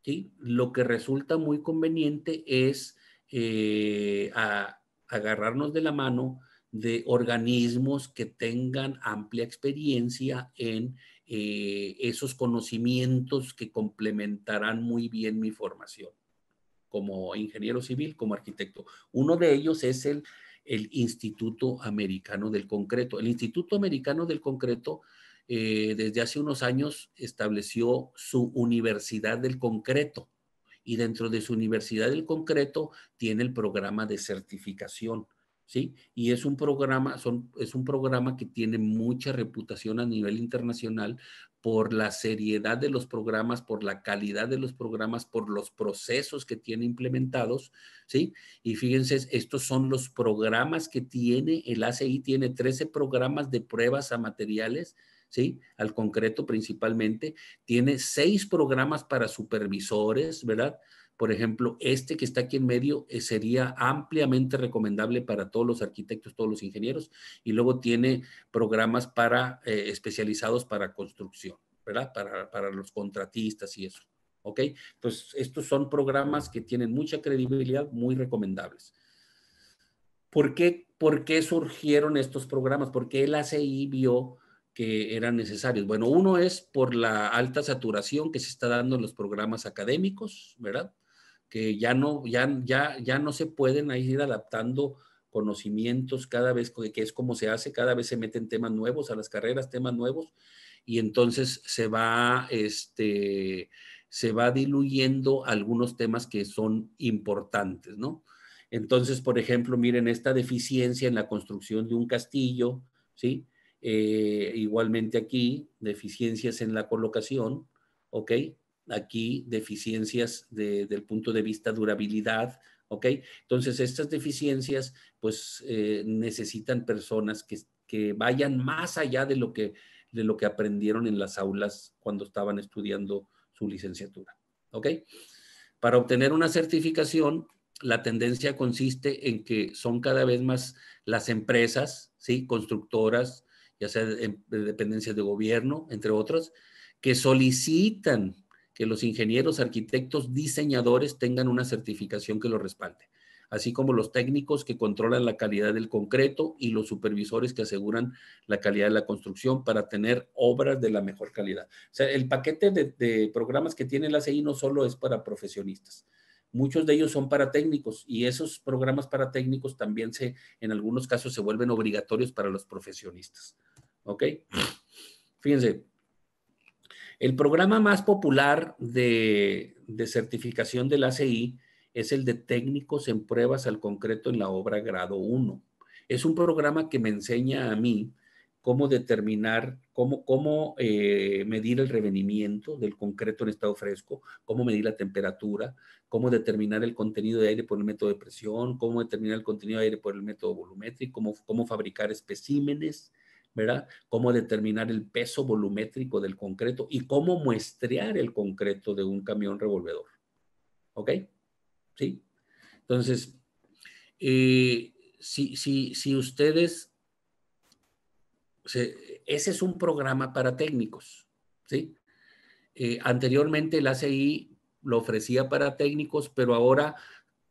¿sí? lo que resulta muy conveniente es eh, a, agarrarnos de la mano, de organismos que tengan amplia experiencia en eh, esos conocimientos que complementarán muy bien mi formación como ingeniero civil, como arquitecto. Uno de ellos es el, el Instituto Americano del Concreto. El Instituto Americano del Concreto eh, desde hace unos años estableció su Universidad del Concreto y dentro de su Universidad del Concreto tiene el programa de certificación ¿sí? Y es un programa, son, es un programa que tiene mucha reputación a nivel internacional por la seriedad de los programas, por la calidad de los programas, por los procesos que tiene implementados, ¿sí? Y fíjense, estos son los programas que tiene, el ACI tiene 13 programas de pruebas a materiales, ¿sí? Al concreto principalmente, tiene 6 programas para supervisores, ¿verdad? Por ejemplo, este que está aquí en medio eh, sería ampliamente recomendable para todos los arquitectos, todos los ingenieros, y luego tiene programas para eh, especializados para construcción, ¿verdad? Para, los contratistas y eso. ¿Ok? Entonces, estos son programas que tienen mucha credibilidad, muy recomendables. ¿Por qué, surgieron estos programas? ¿Por qué el ACI vio que eran necesarios. Bueno, uno es por la alta saturación que se está dando en los programas académicos, ¿verdad? que ya no, ya, ya, ya no se pueden ir adaptando conocimientos cada vez que es como se hace, cada vez se meten temas nuevos a las carreras, temas nuevos, y entonces se va, este, se va diluyendo algunos temas que son importantes, ¿no? Entonces, por ejemplo, miren esta deficiencia en la construcción de un castillo, ¿sí? Eh, igualmente aquí, deficiencias en la colocación, ¿ok? aquí deficiencias desde del punto de vista durabilidad, ¿ok? Entonces, estas deficiencias, pues, eh, necesitan personas que, vayan más allá de lo, que, de lo que aprendieron en las aulas cuando estaban estudiando su licenciatura, ¿ok? Para obtener una certificación, la tendencia consiste en que son cada vez más las empresas, ¿sí? Constructoras, ya sea de, dependencias de gobierno, entre otras, que solicitan que los ingenieros, arquitectos, diseñadores tengan una certificación que lo respalde, así como los técnicos que controlan la calidad del concreto y los supervisores que aseguran la calidad de la construcción para tener obras de la mejor calidad. O sea, el paquete de, programas que tiene la CI no solo es para profesionistas, muchos de ellos son para técnicos y esos programas para técnicos también se, en algunos casos se vuelven obligatorios para los profesionistas. ¿Ok? Fíjense, el programa más popular de, certificación del ACI es el de técnicos en pruebas al concreto en la obra grado 1. Es un programa que me enseña a mí cómo determinar, cómo, eh, medir el revenimiento del concreto en estado fresco, cómo medir la temperatura, cómo determinar el contenido de aire por el método de presión, cómo determinar el contenido de aire por el método volumétrico, cómo fabricar especímenes, ¿verdad? Cómo determinar el peso volumétrico del concreto y cómo muestrear el concreto de un camión revolvedor. ¿Ok? ¿Sí? Entonces, eh, si, si, ustedes, ese es un programa para técnicos, ¿sí? Eh, anteriormente el ACI lo ofrecía para técnicos, pero ahora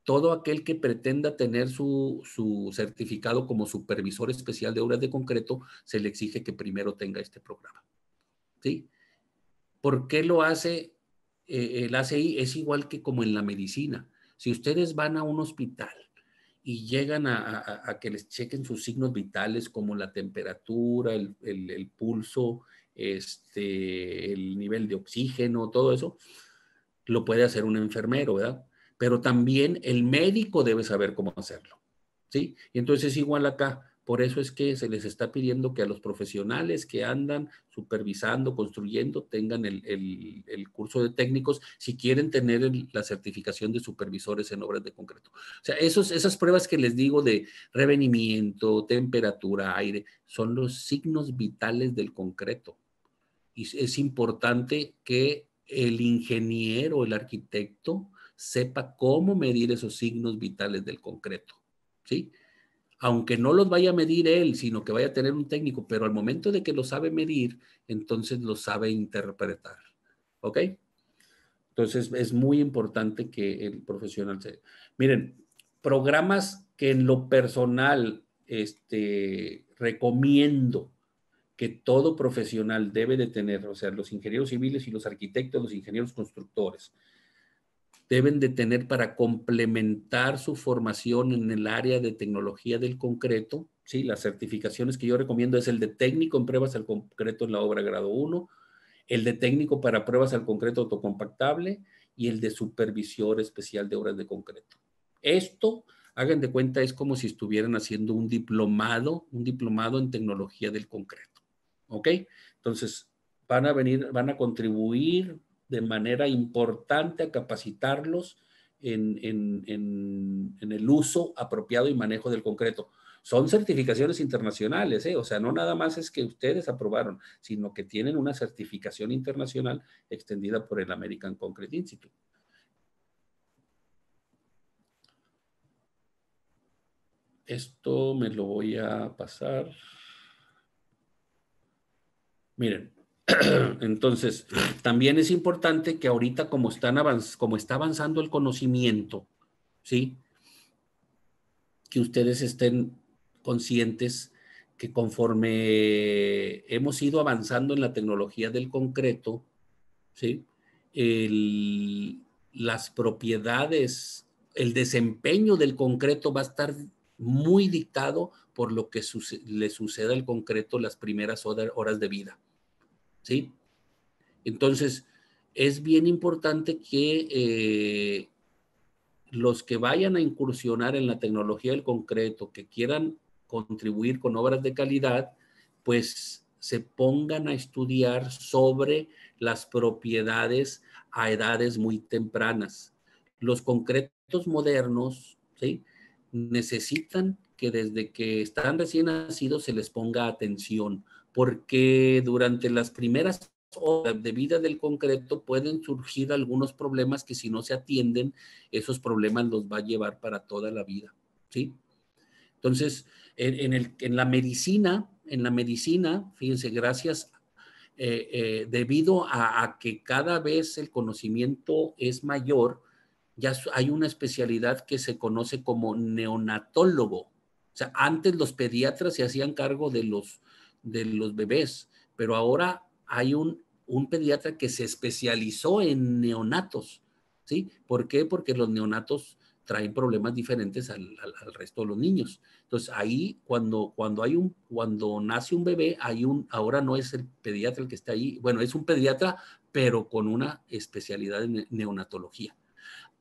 todo aquel que pretenda tener su, certificado como supervisor especial de obras de concreto, se le exige que primero tenga este programa. ¿Sí? ¿Por qué lo hace eh, el ACI? Es igual que como en la medicina. Si ustedes van a un hospital y llegan a, que les chequen sus signos vitales como la temperatura, el, pulso, este, el nivel de oxígeno, todo eso, lo puede hacer un enfermero, ¿verdad? pero también el médico debe saber cómo hacerlo. ¿Sí? Y entonces es igual acá, por eso es que se les está pidiendo que a los profesionales que andan supervisando, construyendo, tengan el, curso de técnicos si quieren tener la certificación de supervisores en obras de concreto. O sea, esos, esas pruebas que les digo de revenimiento, temperatura, aire, son los signos vitales del concreto. Y es importante que el ingeniero, el arquitecto, sepa cómo medir esos signos vitales del concreto, ¿sí? Aunque no los vaya a medir él, sino que vaya a tener un técnico, pero al momento de que lo sabe medir, entonces lo sabe interpretar, ¿ok? Entonces es muy importante que el profesional se... Miren, programas que en lo personal este, recomiendo que todo profesional debe de tener, o sea, los ingenieros civiles y los arquitectos, los ingenieros constructores, deben de tener para complementar su formación en el área de tecnología del concreto. ¿sí? Las certificaciones que yo recomiendo es el de técnico en pruebas al concreto en la obra grado 1, el de técnico para pruebas al concreto autocompactable y el de supervisor especial de obras de concreto. Esto, hagan de cuenta, es como si estuvieran haciendo un diplomado, un diplomado en tecnología del concreto. ¿Ok? Entonces, van a venir, van a contribuir de manera importante a capacitarlos en, el uso apropiado y manejo del concreto son certificaciones internacionales, ¿eh? o sea, no nada más es que ustedes aprobaron, sino que tienen una certificación internacional extendida por el American Concrete Institute. Esto me lo voy a pasar. Miren, Entonces, también es importante que ahorita como, está avanzando el conocimiento, ¿sí? Que ustedes estén conscientes que conforme hemos ido avanzando en la tecnología del concreto, ¿sí? las propiedades, el desempeño del concreto va a estar muy dictado por lo que le suceda al concreto las primeras horas de vida. ¿sí? Entonces, es bien importante que eh, los que vayan a incursionar en la tecnología del concreto, que quieran contribuir con obras de calidad, pues se pongan a estudiar sobre las propiedades a edades muy tempranas. Los concretos modernos ¿sí? necesitan que desde que están recién nacidos se les ponga atención, porque durante las primeras horas de vida del concreto pueden surgir algunos problemas que si no se atienden, esos problemas los va a llevar para toda la vida, ¿sí? Entonces, en, el, en la medicina, en la medicina, fíjense, gracias, eh, eh, debido a que cada vez el conocimiento es mayor, ya hay una especialidad que se conoce como neonatólogo. O sea, antes los pediatras se hacían cargo de los, de los bebés, pero ahora hay un, un pediatra que se especializó en neonatos. ¿Sí? ¿Por qué? Porque los neonatos traen problemas diferentes al, resto de los niños. Entonces, ahí cuando, cuando, hay un, cuando nace un bebé, hay un, ahora no es el pediatra el que está ahí, bueno, es un pediatra, pero con una especialidad en neonatología.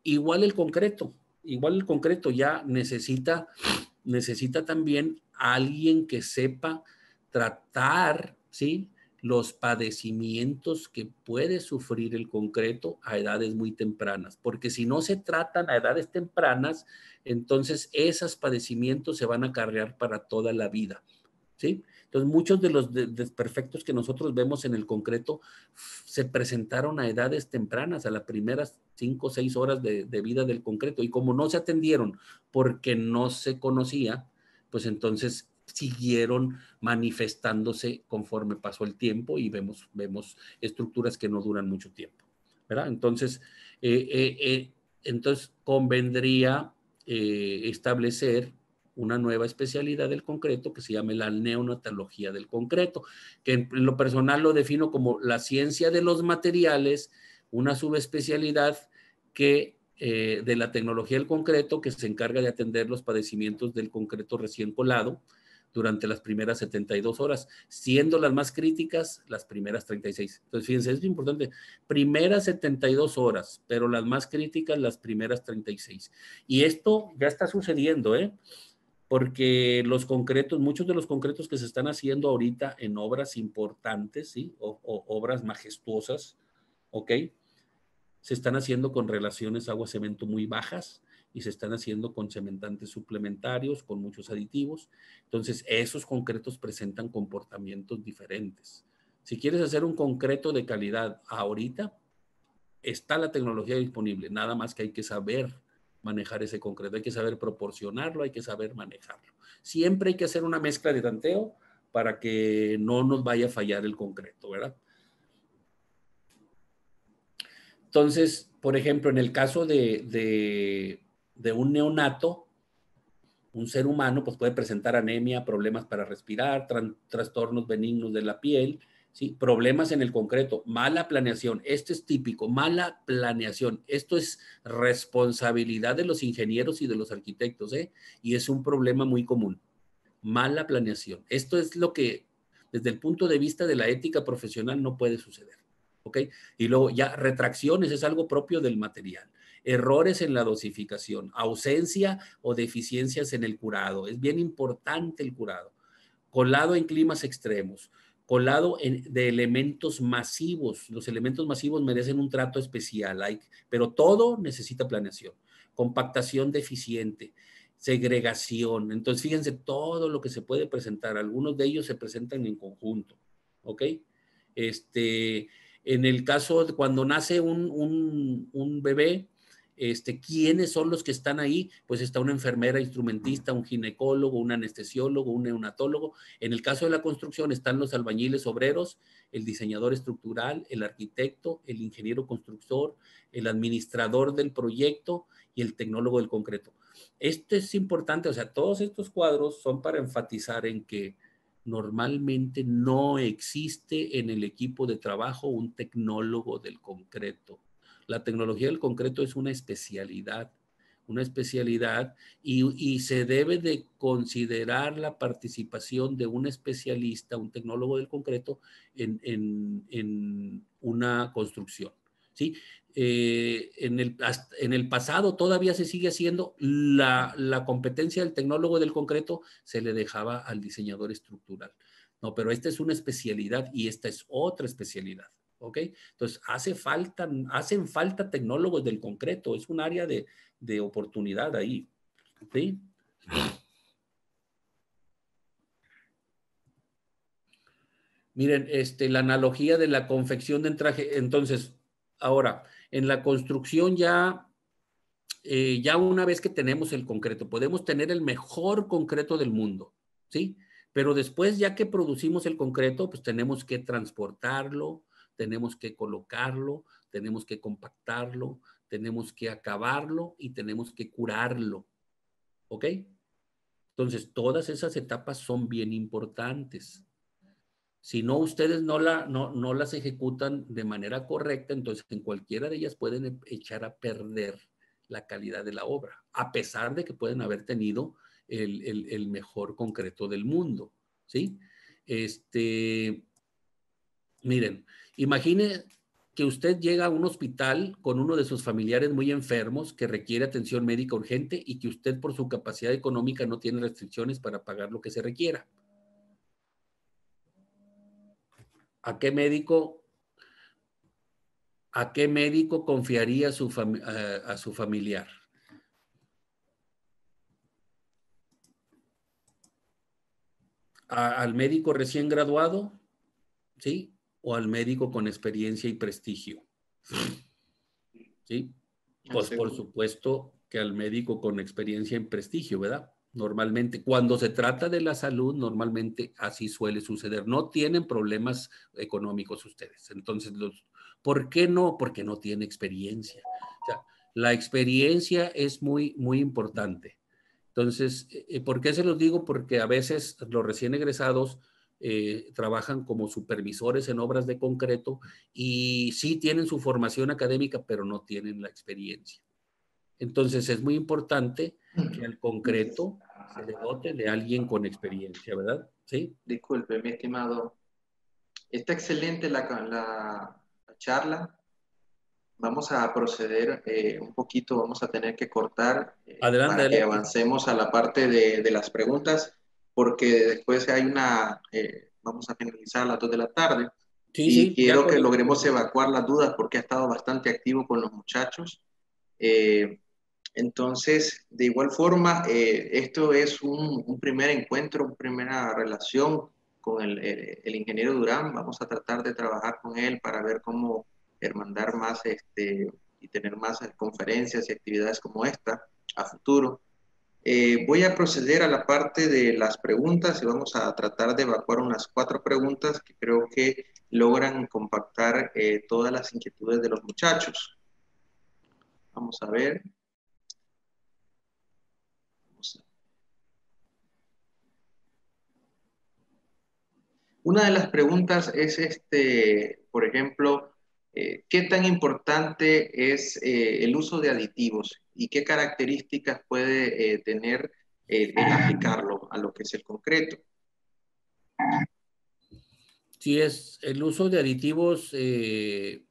Igual el concreto, igual el concreto ya necesita necesita también alguien que sepa tratar, ¿sí? los padecimientos que puede sufrir el concreto a edades muy tempranas, porque si no se tratan a edades tempranas, entonces esos padecimientos se van a cargar para toda la vida, ¿sí? Entonces, muchos de los desperfectos que nosotros vemos en el concreto se presentaron a edades tempranas, a las primeras cinco o seis horas de, vida del concreto. Y como no se atendieron porque no se conocía, pues entonces siguieron manifestándose conforme pasó el tiempo y vemos, vemos estructuras que no duran mucho tiempo. ¿verdad? Entonces, eh, eh, eh, entonces convendría establecer una nueva especialidad del concreto que se llama la neonatología del concreto, que en lo personal lo defino como la ciencia de los materiales, una subespecialidad que eh, de la tecnología del concreto que se encarga de atender los padecimientos del concreto recién colado durante las primeras 72 horas, siendo las más críticas las primeras 36. Entonces, fíjense, es importante, primeras 72 horas, pero las más críticas las primeras 36. Y esto ya está sucediendo, ¿eh? porque los concretos, muchos de los concretos que se están haciendo ahorita en obras importantes, ¿sí? O, obras majestuosas, ¿ok? Se están haciendo con relaciones agua-cemento muy bajas y se están haciendo con cementantes suplementarios, con muchos aditivos. Entonces, esos concretos presentan comportamientos diferentes. Si quieres hacer un concreto de calidad ahorita, está la tecnología disponible, nada más que hay que saber manejar ese concreto, hay que saber proporcionarlo, hay que saber manejarlo. Siempre hay que hacer una mezcla de tanteo para que no nos vaya a fallar el concreto, ¿verdad? Entonces, por ejemplo, en el caso de, de, un neonato, un ser humano pues puede presentar anemia, problemas para respirar, trastornos benignos de la piel, ¿sí? Problemas en el concreto, mala planeación, esto es típico, mala planeación, esto es responsabilidad de los ingenieros y de los arquitectos, ¿eh? Y es un problema muy común, mala planeación. Esto es lo que desde el punto de vista de la ética profesional no puede suceder, ¿ok? Y luego ya retracciones es algo propio del material errores en la dosificación, ausencia o deficiencias en el curado. Es bien importante el curado. Colado en climas extremos, colado de elementos masivos. Los elementos masivos merecen un trato especial, pero todo necesita planeación, compactación deficiente, segregación. Entonces, fíjense todo lo que se puede presentar. Algunos de ellos se presentan en conjunto, ¿ok? Este, en el caso de cuando nace un, un bebé, este, ¿Quiénes son los que están ahí? Pues está una enfermera instrumentista, un ginecólogo, un anestesiólogo, un neonatólogo. En el caso de la construcción están los albañiles obreros, el diseñador estructural, el arquitecto, el ingeniero constructor, el administrador del proyecto y el tecnólogo del concreto. Esto es importante, o sea, todos estos cuadros son para enfatizar en que normalmente no existe en el equipo de trabajo un tecnólogo del concreto la tecnología del concreto es una especialidad, una especialidad y, se debe de considerar la participación de un especialista, un tecnólogo del concreto, en, una construcción. ¿sí? Eh, en, el, en, el, pasado todavía se sigue haciendo, la, la, competencia del tecnólogo del concreto se le dejaba al diseñador estructural. No, pero esta es una especialidad y esta es otra especialidad. ¿ok? Entonces, hace falta, hacen falta tecnólogos del concreto, es un área de, oportunidad ahí, ¿sí? Miren, este, la analogía de la confección de traje, entonces, ahora, en la construcción ya eh, ya una vez que tenemos el concreto, podemos tener el mejor concreto del mundo, ¿sí? Pero después, ya que producimos el concreto, pues tenemos que transportarlo, tenemos que colocarlo, tenemos que compactarlo, tenemos que acabarlo y tenemos que curarlo. ¿Ok? Entonces, todas esas etapas son bien importantes. Si no, ustedes no, la, no, las ejecutan de manera correcta, entonces en cualquiera de ellas pueden e, echar a perder la calidad de la obra, a pesar de que pueden haber tenido el, el mejor concreto del mundo. ¿Sí? Este, Miren, imagine que usted llega a un hospital con uno de sus familiares muy enfermos que requiere atención médica urgente y que usted por su capacidad económica no tiene restricciones para pagar lo que se requiera. ¿A qué médico a qué médico confiaría su a, su familiar? ¿Al médico recién graduado? ¿Sí? o al médico con experiencia y prestigio. ¿Sí? Pues por supuesto que al médico con experiencia y prestigio, ¿verdad? Normalmente, cuando se trata de la salud, normalmente así suele suceder. No tienen problemas económicos ustedes. Entonces, los, ¿por qué no? Porque no tiene experiencia. O sea, la experiencia es muy, muy importante. Entonces, eh, eh, ¿por qué se los digo? Porque a veces los recién egresados eh, trabajan como supervisores en obras de concreto y sí tienen su formación académica, pero no tienen la experiencia. Entonces es muy importante que el concreto se le dote de alguien con experiencia, ¿verdad? Sí. Disculpe, mi estimado. Está excelente la, charla. Vamos a proceder eh, un poquito, vamos a tener que cortar eh, adelante, para que avancemos a la parte de, de las preguntas porque después hay una, eh, vamos a finalizar a las 2 de la tarde, y quiero que logremos evacuar las dudas porque ha estado bastante activo con los muchachos. Eh, entonces, de igual forma, eh, esto es un, primer encuentro, una primera relación con el, ingeniero Durán. Vamos a tratar de trabajar con él para ver cómo hermandar más este, y tener más conferencias y actividades como esta a futuro. Eh, voy a proceder a la parte de las preguntas y vamos a tratar de evacuar unas cuatro preguntas que creo que logran compactar eh, todas las inquietudes de los muchachos. Vamos a ver. Una de las preguntas es, este, por ejemplo, eh, ¿qué tan importante es el uso de aditivos y qué características puede eh, tener el eh, aplicarlo a lo que es el concreto. Sí, es el uso de aditivos. Eh,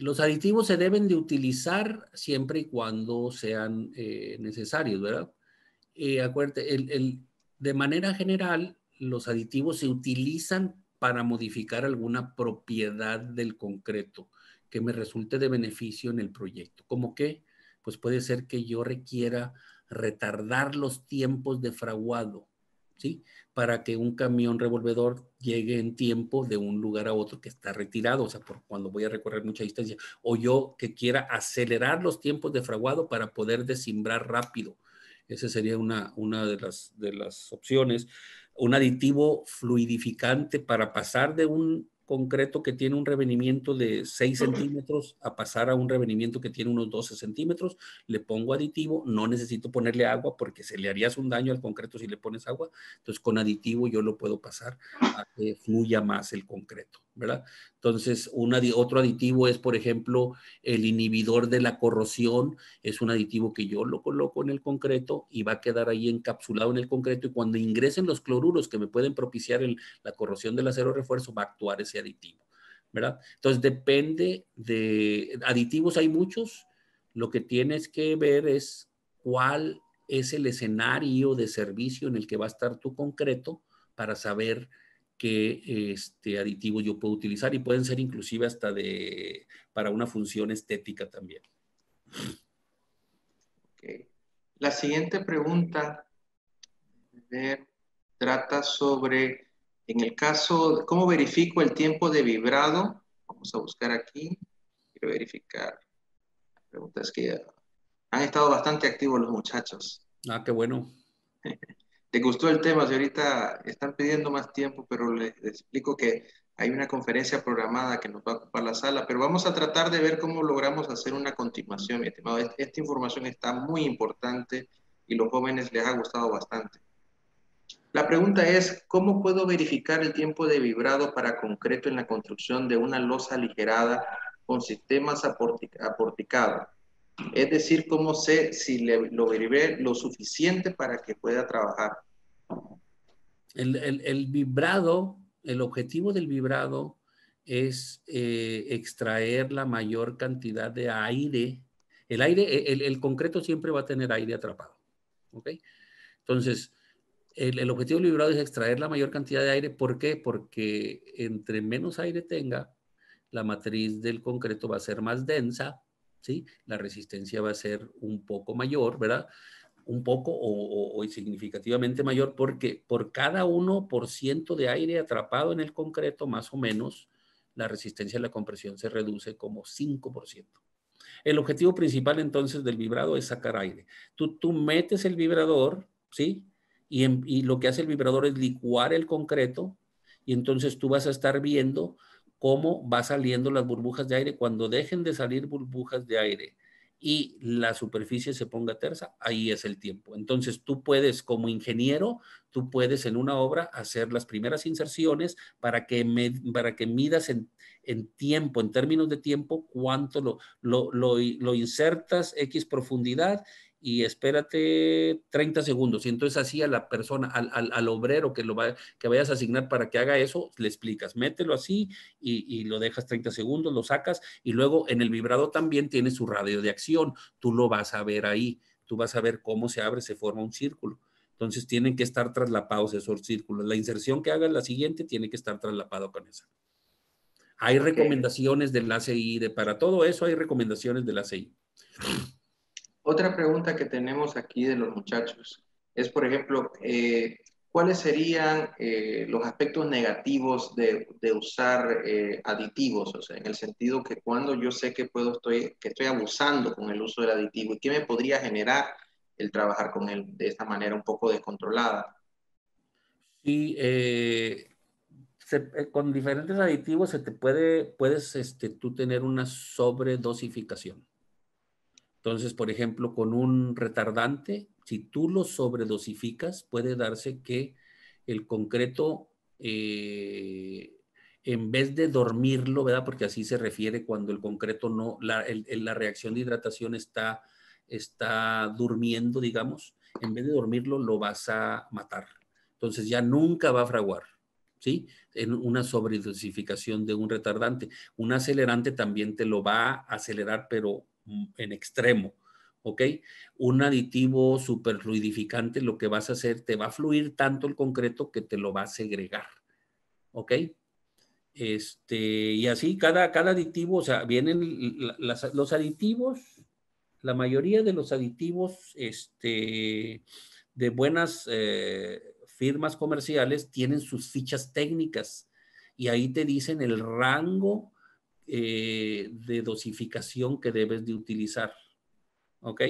los aditivos se deben de utilizar siempre y cuando sean necesarios, ¿verdad? Eh, acuérdate, de manera general, los aditivos se utilizan para modificar alguna propiedad del concreto que me resulte de beneficio en el proyecto. ¿Cómo qué? pues puede ser que yo requiera retardar los tiempos de fraguado, ¿sí? Para que un camión revolvedor llegue en tiempo de un lugar a otro que está retirado, o sea, por cuando voy a recorrer mucha distancia, o yo que quiera acelerar los tiempos de fraguado para poder desimbrar rápido. Esa sería una, una de, las, de las opciones. Un aditivo fluidificante para pasar de un concreto que tiene un revenimiento de 6 centímetros a pasar a un revenimiento que tiene unos 12 centímetros, le pongo aditivo, no necesito ponerle agua porque se le harías un daño al concreto si le pones agua, entonces con aditivo yo lo puedo pasar a que fluya más el concreto, ¿verdad? Entonces, otro aditivo es, por ejemplo, el inhibidor de la corrosión, es un aditivo que yo lo coloco en el concreto y va a quedar ahí encapsulado en el concreto y cuando ingresen los cloruros que me pueden propiciar la corrosión del acero refuerzo va a actuar ese aditivo, ¿verdad? Entonces depende de, aditivos hay muchos, lo que tienes que ver es cuál es el escenario de servicio en el que va a estar tu concreto para saber qué este, aditivo yo puedo utilizar y pueden ser inclusive hasta de, para una función estética también. La siguiente pregunta trata sobre en el caso, ¿cómo verifico el tiempo de vibrado? Vamos a buscar aquí. Quiero verificar. La pregunta es que han estado bastante activos los muchachos. Ah, qué bueno. ¿Te gustó el tema? Si ahorita están pidiendo más tiempo, pero les, explico que hay una conferencia programada que nos va a ocupar la sala, pero vamos a tratar de ver cómo logramos hacer una continuación, mi estimado. Este, esta información está muy importante y los jóvenes les ha gustado bastante. La pregunta es, ¿cómo puedo verificar el tiempo de vibrado para concreto en la construcción de una losa aligerada con sistemas aporticados? Es decir, ¿cómo sé si lo vibré lo suficiente para que pueda trabajar? El, vibrado, el objetivo del vibrado es eh, extraer la mayor cantidad de aire. El aire, el, concreto siempre va a tener aire atrapado. Entonces, el, objetivo del vibrado es extraer la mayor cantidad de aire. ¿Por qué? Porque entre menos aire tenga, la matriz del concreto va a ser más densa, ¿sí? La resistencia va a ser un poco mayor, ¿verdad? Un poco o, significativamente mayor porque por cada 1% de aire atrapado en el concreto, más o menos, la resistencia a la compresión se reduce como 5%. El objetivo principal entonces del vibrado es sacar aire. Tú, tú metes el vibrador, ¿sí? y, lo que hace el vibrador es licuar el concreto y entonces tú vas a estar viendo cómo va saliendo las burbujas de aire. Cuando dejen de salir burbujas de aire y la superficie se ponga tersa, ahí es el tiempo. Entonces tú puedes, como ingeniero, tú puedes en una obra hacer las primeras inserciones para que, para que midas en, tiempo, en términos de tiempo, cuánto lo, lo, lo insertas, X profundidad y espérate 30 segundos. Y entonces así a la persona, al, obrero que, lo va, que vayas a asignar para que haga eso, le explicas, mételo así y, lo dejas 30 segundos, lo sacas y luego en el vibrado también tiene su radio de acción. Tú lo vas a ver ahí, tú vas a ver cómo se abre, se forma un círculo. Entonces tienen que estar traslapados esos círculos. La inserción que hagas la siguiente tiene que estar traslapado con esa. Hay recomendaciones del ACI, de, para todo eso hay recomendaciones del ACI. Otra pregunta que tenemos aquí de los muchachos es, por ejemplo, eh, ¿cuáles serían eh, los aspectos negativos de, usar eh, aditivos? O sea, en el sentido que cuando yo sé que puedo, estoy, que estoy abusando con el uso del aditivo, ¿y qué me podría generar el trabajar con él de esta manera un poco descontrolada? Sí, con diferentes aditivos se te puede, puedes este, tú tener una sobredosificación. Entonces, por ejemplo, con un retardante, si tú lo sobredosificas, puede darse que el concreto, eh, en vez de dormirlo, ¿verdad? Porque así se refiere cuando el concreto no, la, la reacción de hidratación está, está durmiendo, digamos, en vez de dormirlo, lo vas a matar. Entonces ya nunca va a fraguar. ¿Sí? En una sobredosificación de un retardante. Un acelerante también te lo va a acelerar, pero Mm, en extremo. ¿ok? Un aditivo fluidificante, lo que vas a hacer, te va a fluir tanto el concreto que te lo va a segregar, ¿ok? Este, y así cada, cada aditivo, o sea, vienen los aditivos, la mayoría de los aditivos este, de buenas eh, firmas comerciales tienen sus fichas técnicas y ahí te dicen el rango eh, de dosificación que debes de utilizar. ¿Ok?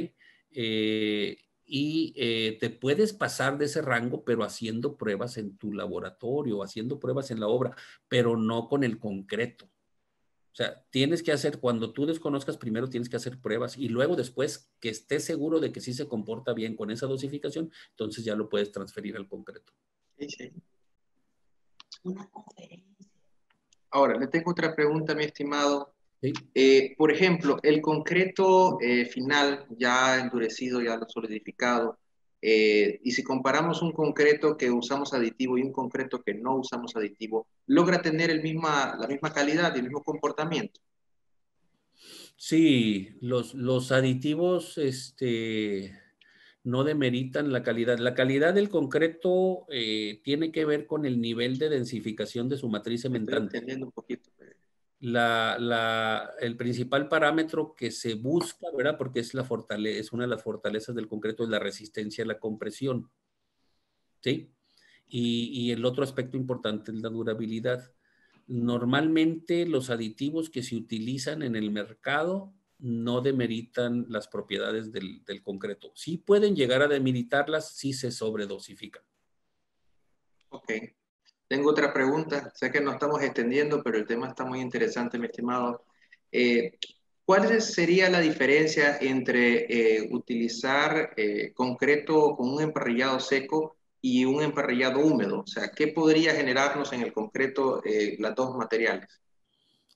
Eh, y eh, te puedes pasar de ese rango, pero haciendo pruebas en tu laboratorio, haciendo pruebas en la obra, pero no con el concreto. O sea, tienes que hacer, cuando tú desconozcas, primero tienes que hacer pruebas y luego después que estés seguro de que sí se comporta bien con esa dosificación, entonces ya lo puedes transferir al concreto. Sí, sí. Una conferencia. Ahora, le tengo otra pregunta, mi estimado. Eh, por ejemplo, el concreto eh, final, ya endurecido, ya lo solidificado, eh, y si comparamos un concreto que usamos aditivo y un concreto que no usamos aditivo, ¿logra tener la misma calidad y el mismo comportamiento? Sí, los, los aditivos, este, no demeritan la calidad. La calidad del concreto eh, tiene que ver con el nivel de densificación de su matriz cementante. Entendiendo un poquito. Eh. el principal parámetro que se busca, ¿verdad? Porque es, la es una de las fortalezas del concreto, es la resistencia a la compresión. ¿Sí? Y, y el otro aspecto importante es la durabilidad. Normalmente los aditivos que se utilizan en el mercado no demeritan las propiedades del, concreto. Sí pueden llegar a demeritarlas si se sobredosifican. Ok. Tengo otra pregunta. Sé que no estamos extendiendo, pero el tema está muy interesante, mi estimado. Eh, ¿Cuál sería la diferencia entre eh, utilizar eh, concreto con un emparrillado seco y un emparrillado húmedo? O sea, ¿qué podría generarnos en el concreto las dos materiales?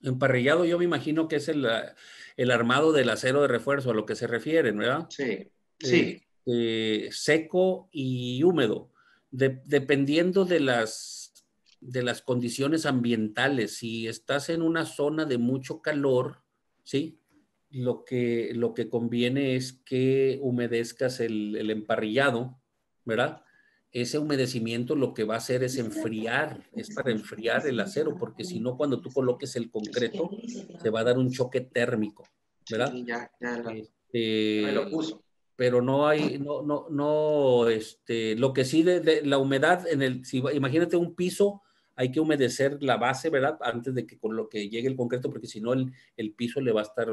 Emparrillado yo me imagino que es ah, el, armado del acero de refuerzo, a lo que se refieren, ¿verdad? Sí, sí. Eh, eh, seco y húmedo, dependiendo de las, de las condiciones ambientales. Si estás en una zona de mucho calor, ¿sí? Lo que, lo que conviene es que humedezcas el, el emparrillado, ¿verdad? ese humedecimiento lo que va a hacer es enfriar, es para enfriar el acero, porque si no, cuando tú coloques el concreto, te va a dar un choque térmico, ¿verdad? Sí, ya, ya este, puso. Pero no hay, no, no, no, este, lo que sí de, la humedad en el, imagínate un piso, hay que humedecer la base, ¿verdad? Antes de que con lo que llegue el concreto, porque si no, el, piso le va a estar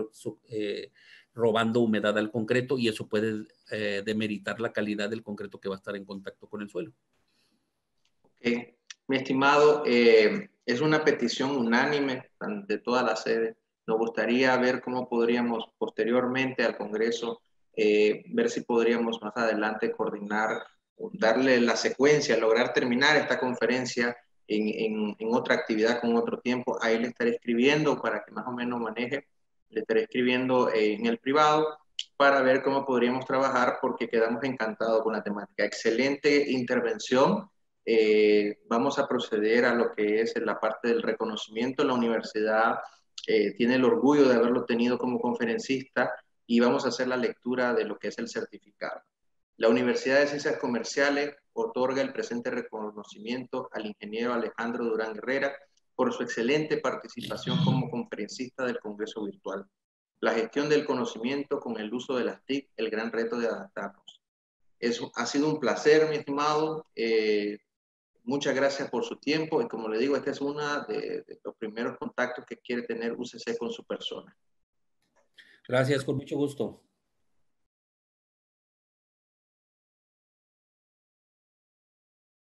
eh, robando humedad al concreto y eso puede eh, demeritar la calidad del concreto que va a estar en contacto con el suelo. Okay. Mi estimado, eh, es una petición unánime de toda la sede. Nos gustaría ver cómo podríamos posteriormente al Congreso, eh, ver si podríamos más adelante coordinar, darle la secuencia, lograr terminar esta conferencia en otra actividad con otro tiempo. Ahí le estaré escribiendo para que más o menos maneje le estaré escribiendo en el privado para ver cómo podríamos trabajar porque quedamos encantados con la temática. Excelente intervención. Eh, vamos a proceder a lo que es la parte del reconocimiento. La universidad eh, tiene el orgullo de haberlo tenido como conferencista y vamos a hacer la lectura de lo que es el certificado. La Universidad de Ciencias Comerciales otorga el presente reconocimiento al ingeniero Alejandro Durán Herrera por su excelente participación como conferencista del Congreso Virtual. La gestión del conocimiento con el uso de las TIC, el gran reto de adaptarnos. Eso ha sido un placer, mi estimado. Eh, muchas gracias por su tiempo y como le digo, este es uno de, de, los primeros contactos que quiere tener UCC con su persona. Gracias, con mucho gusto.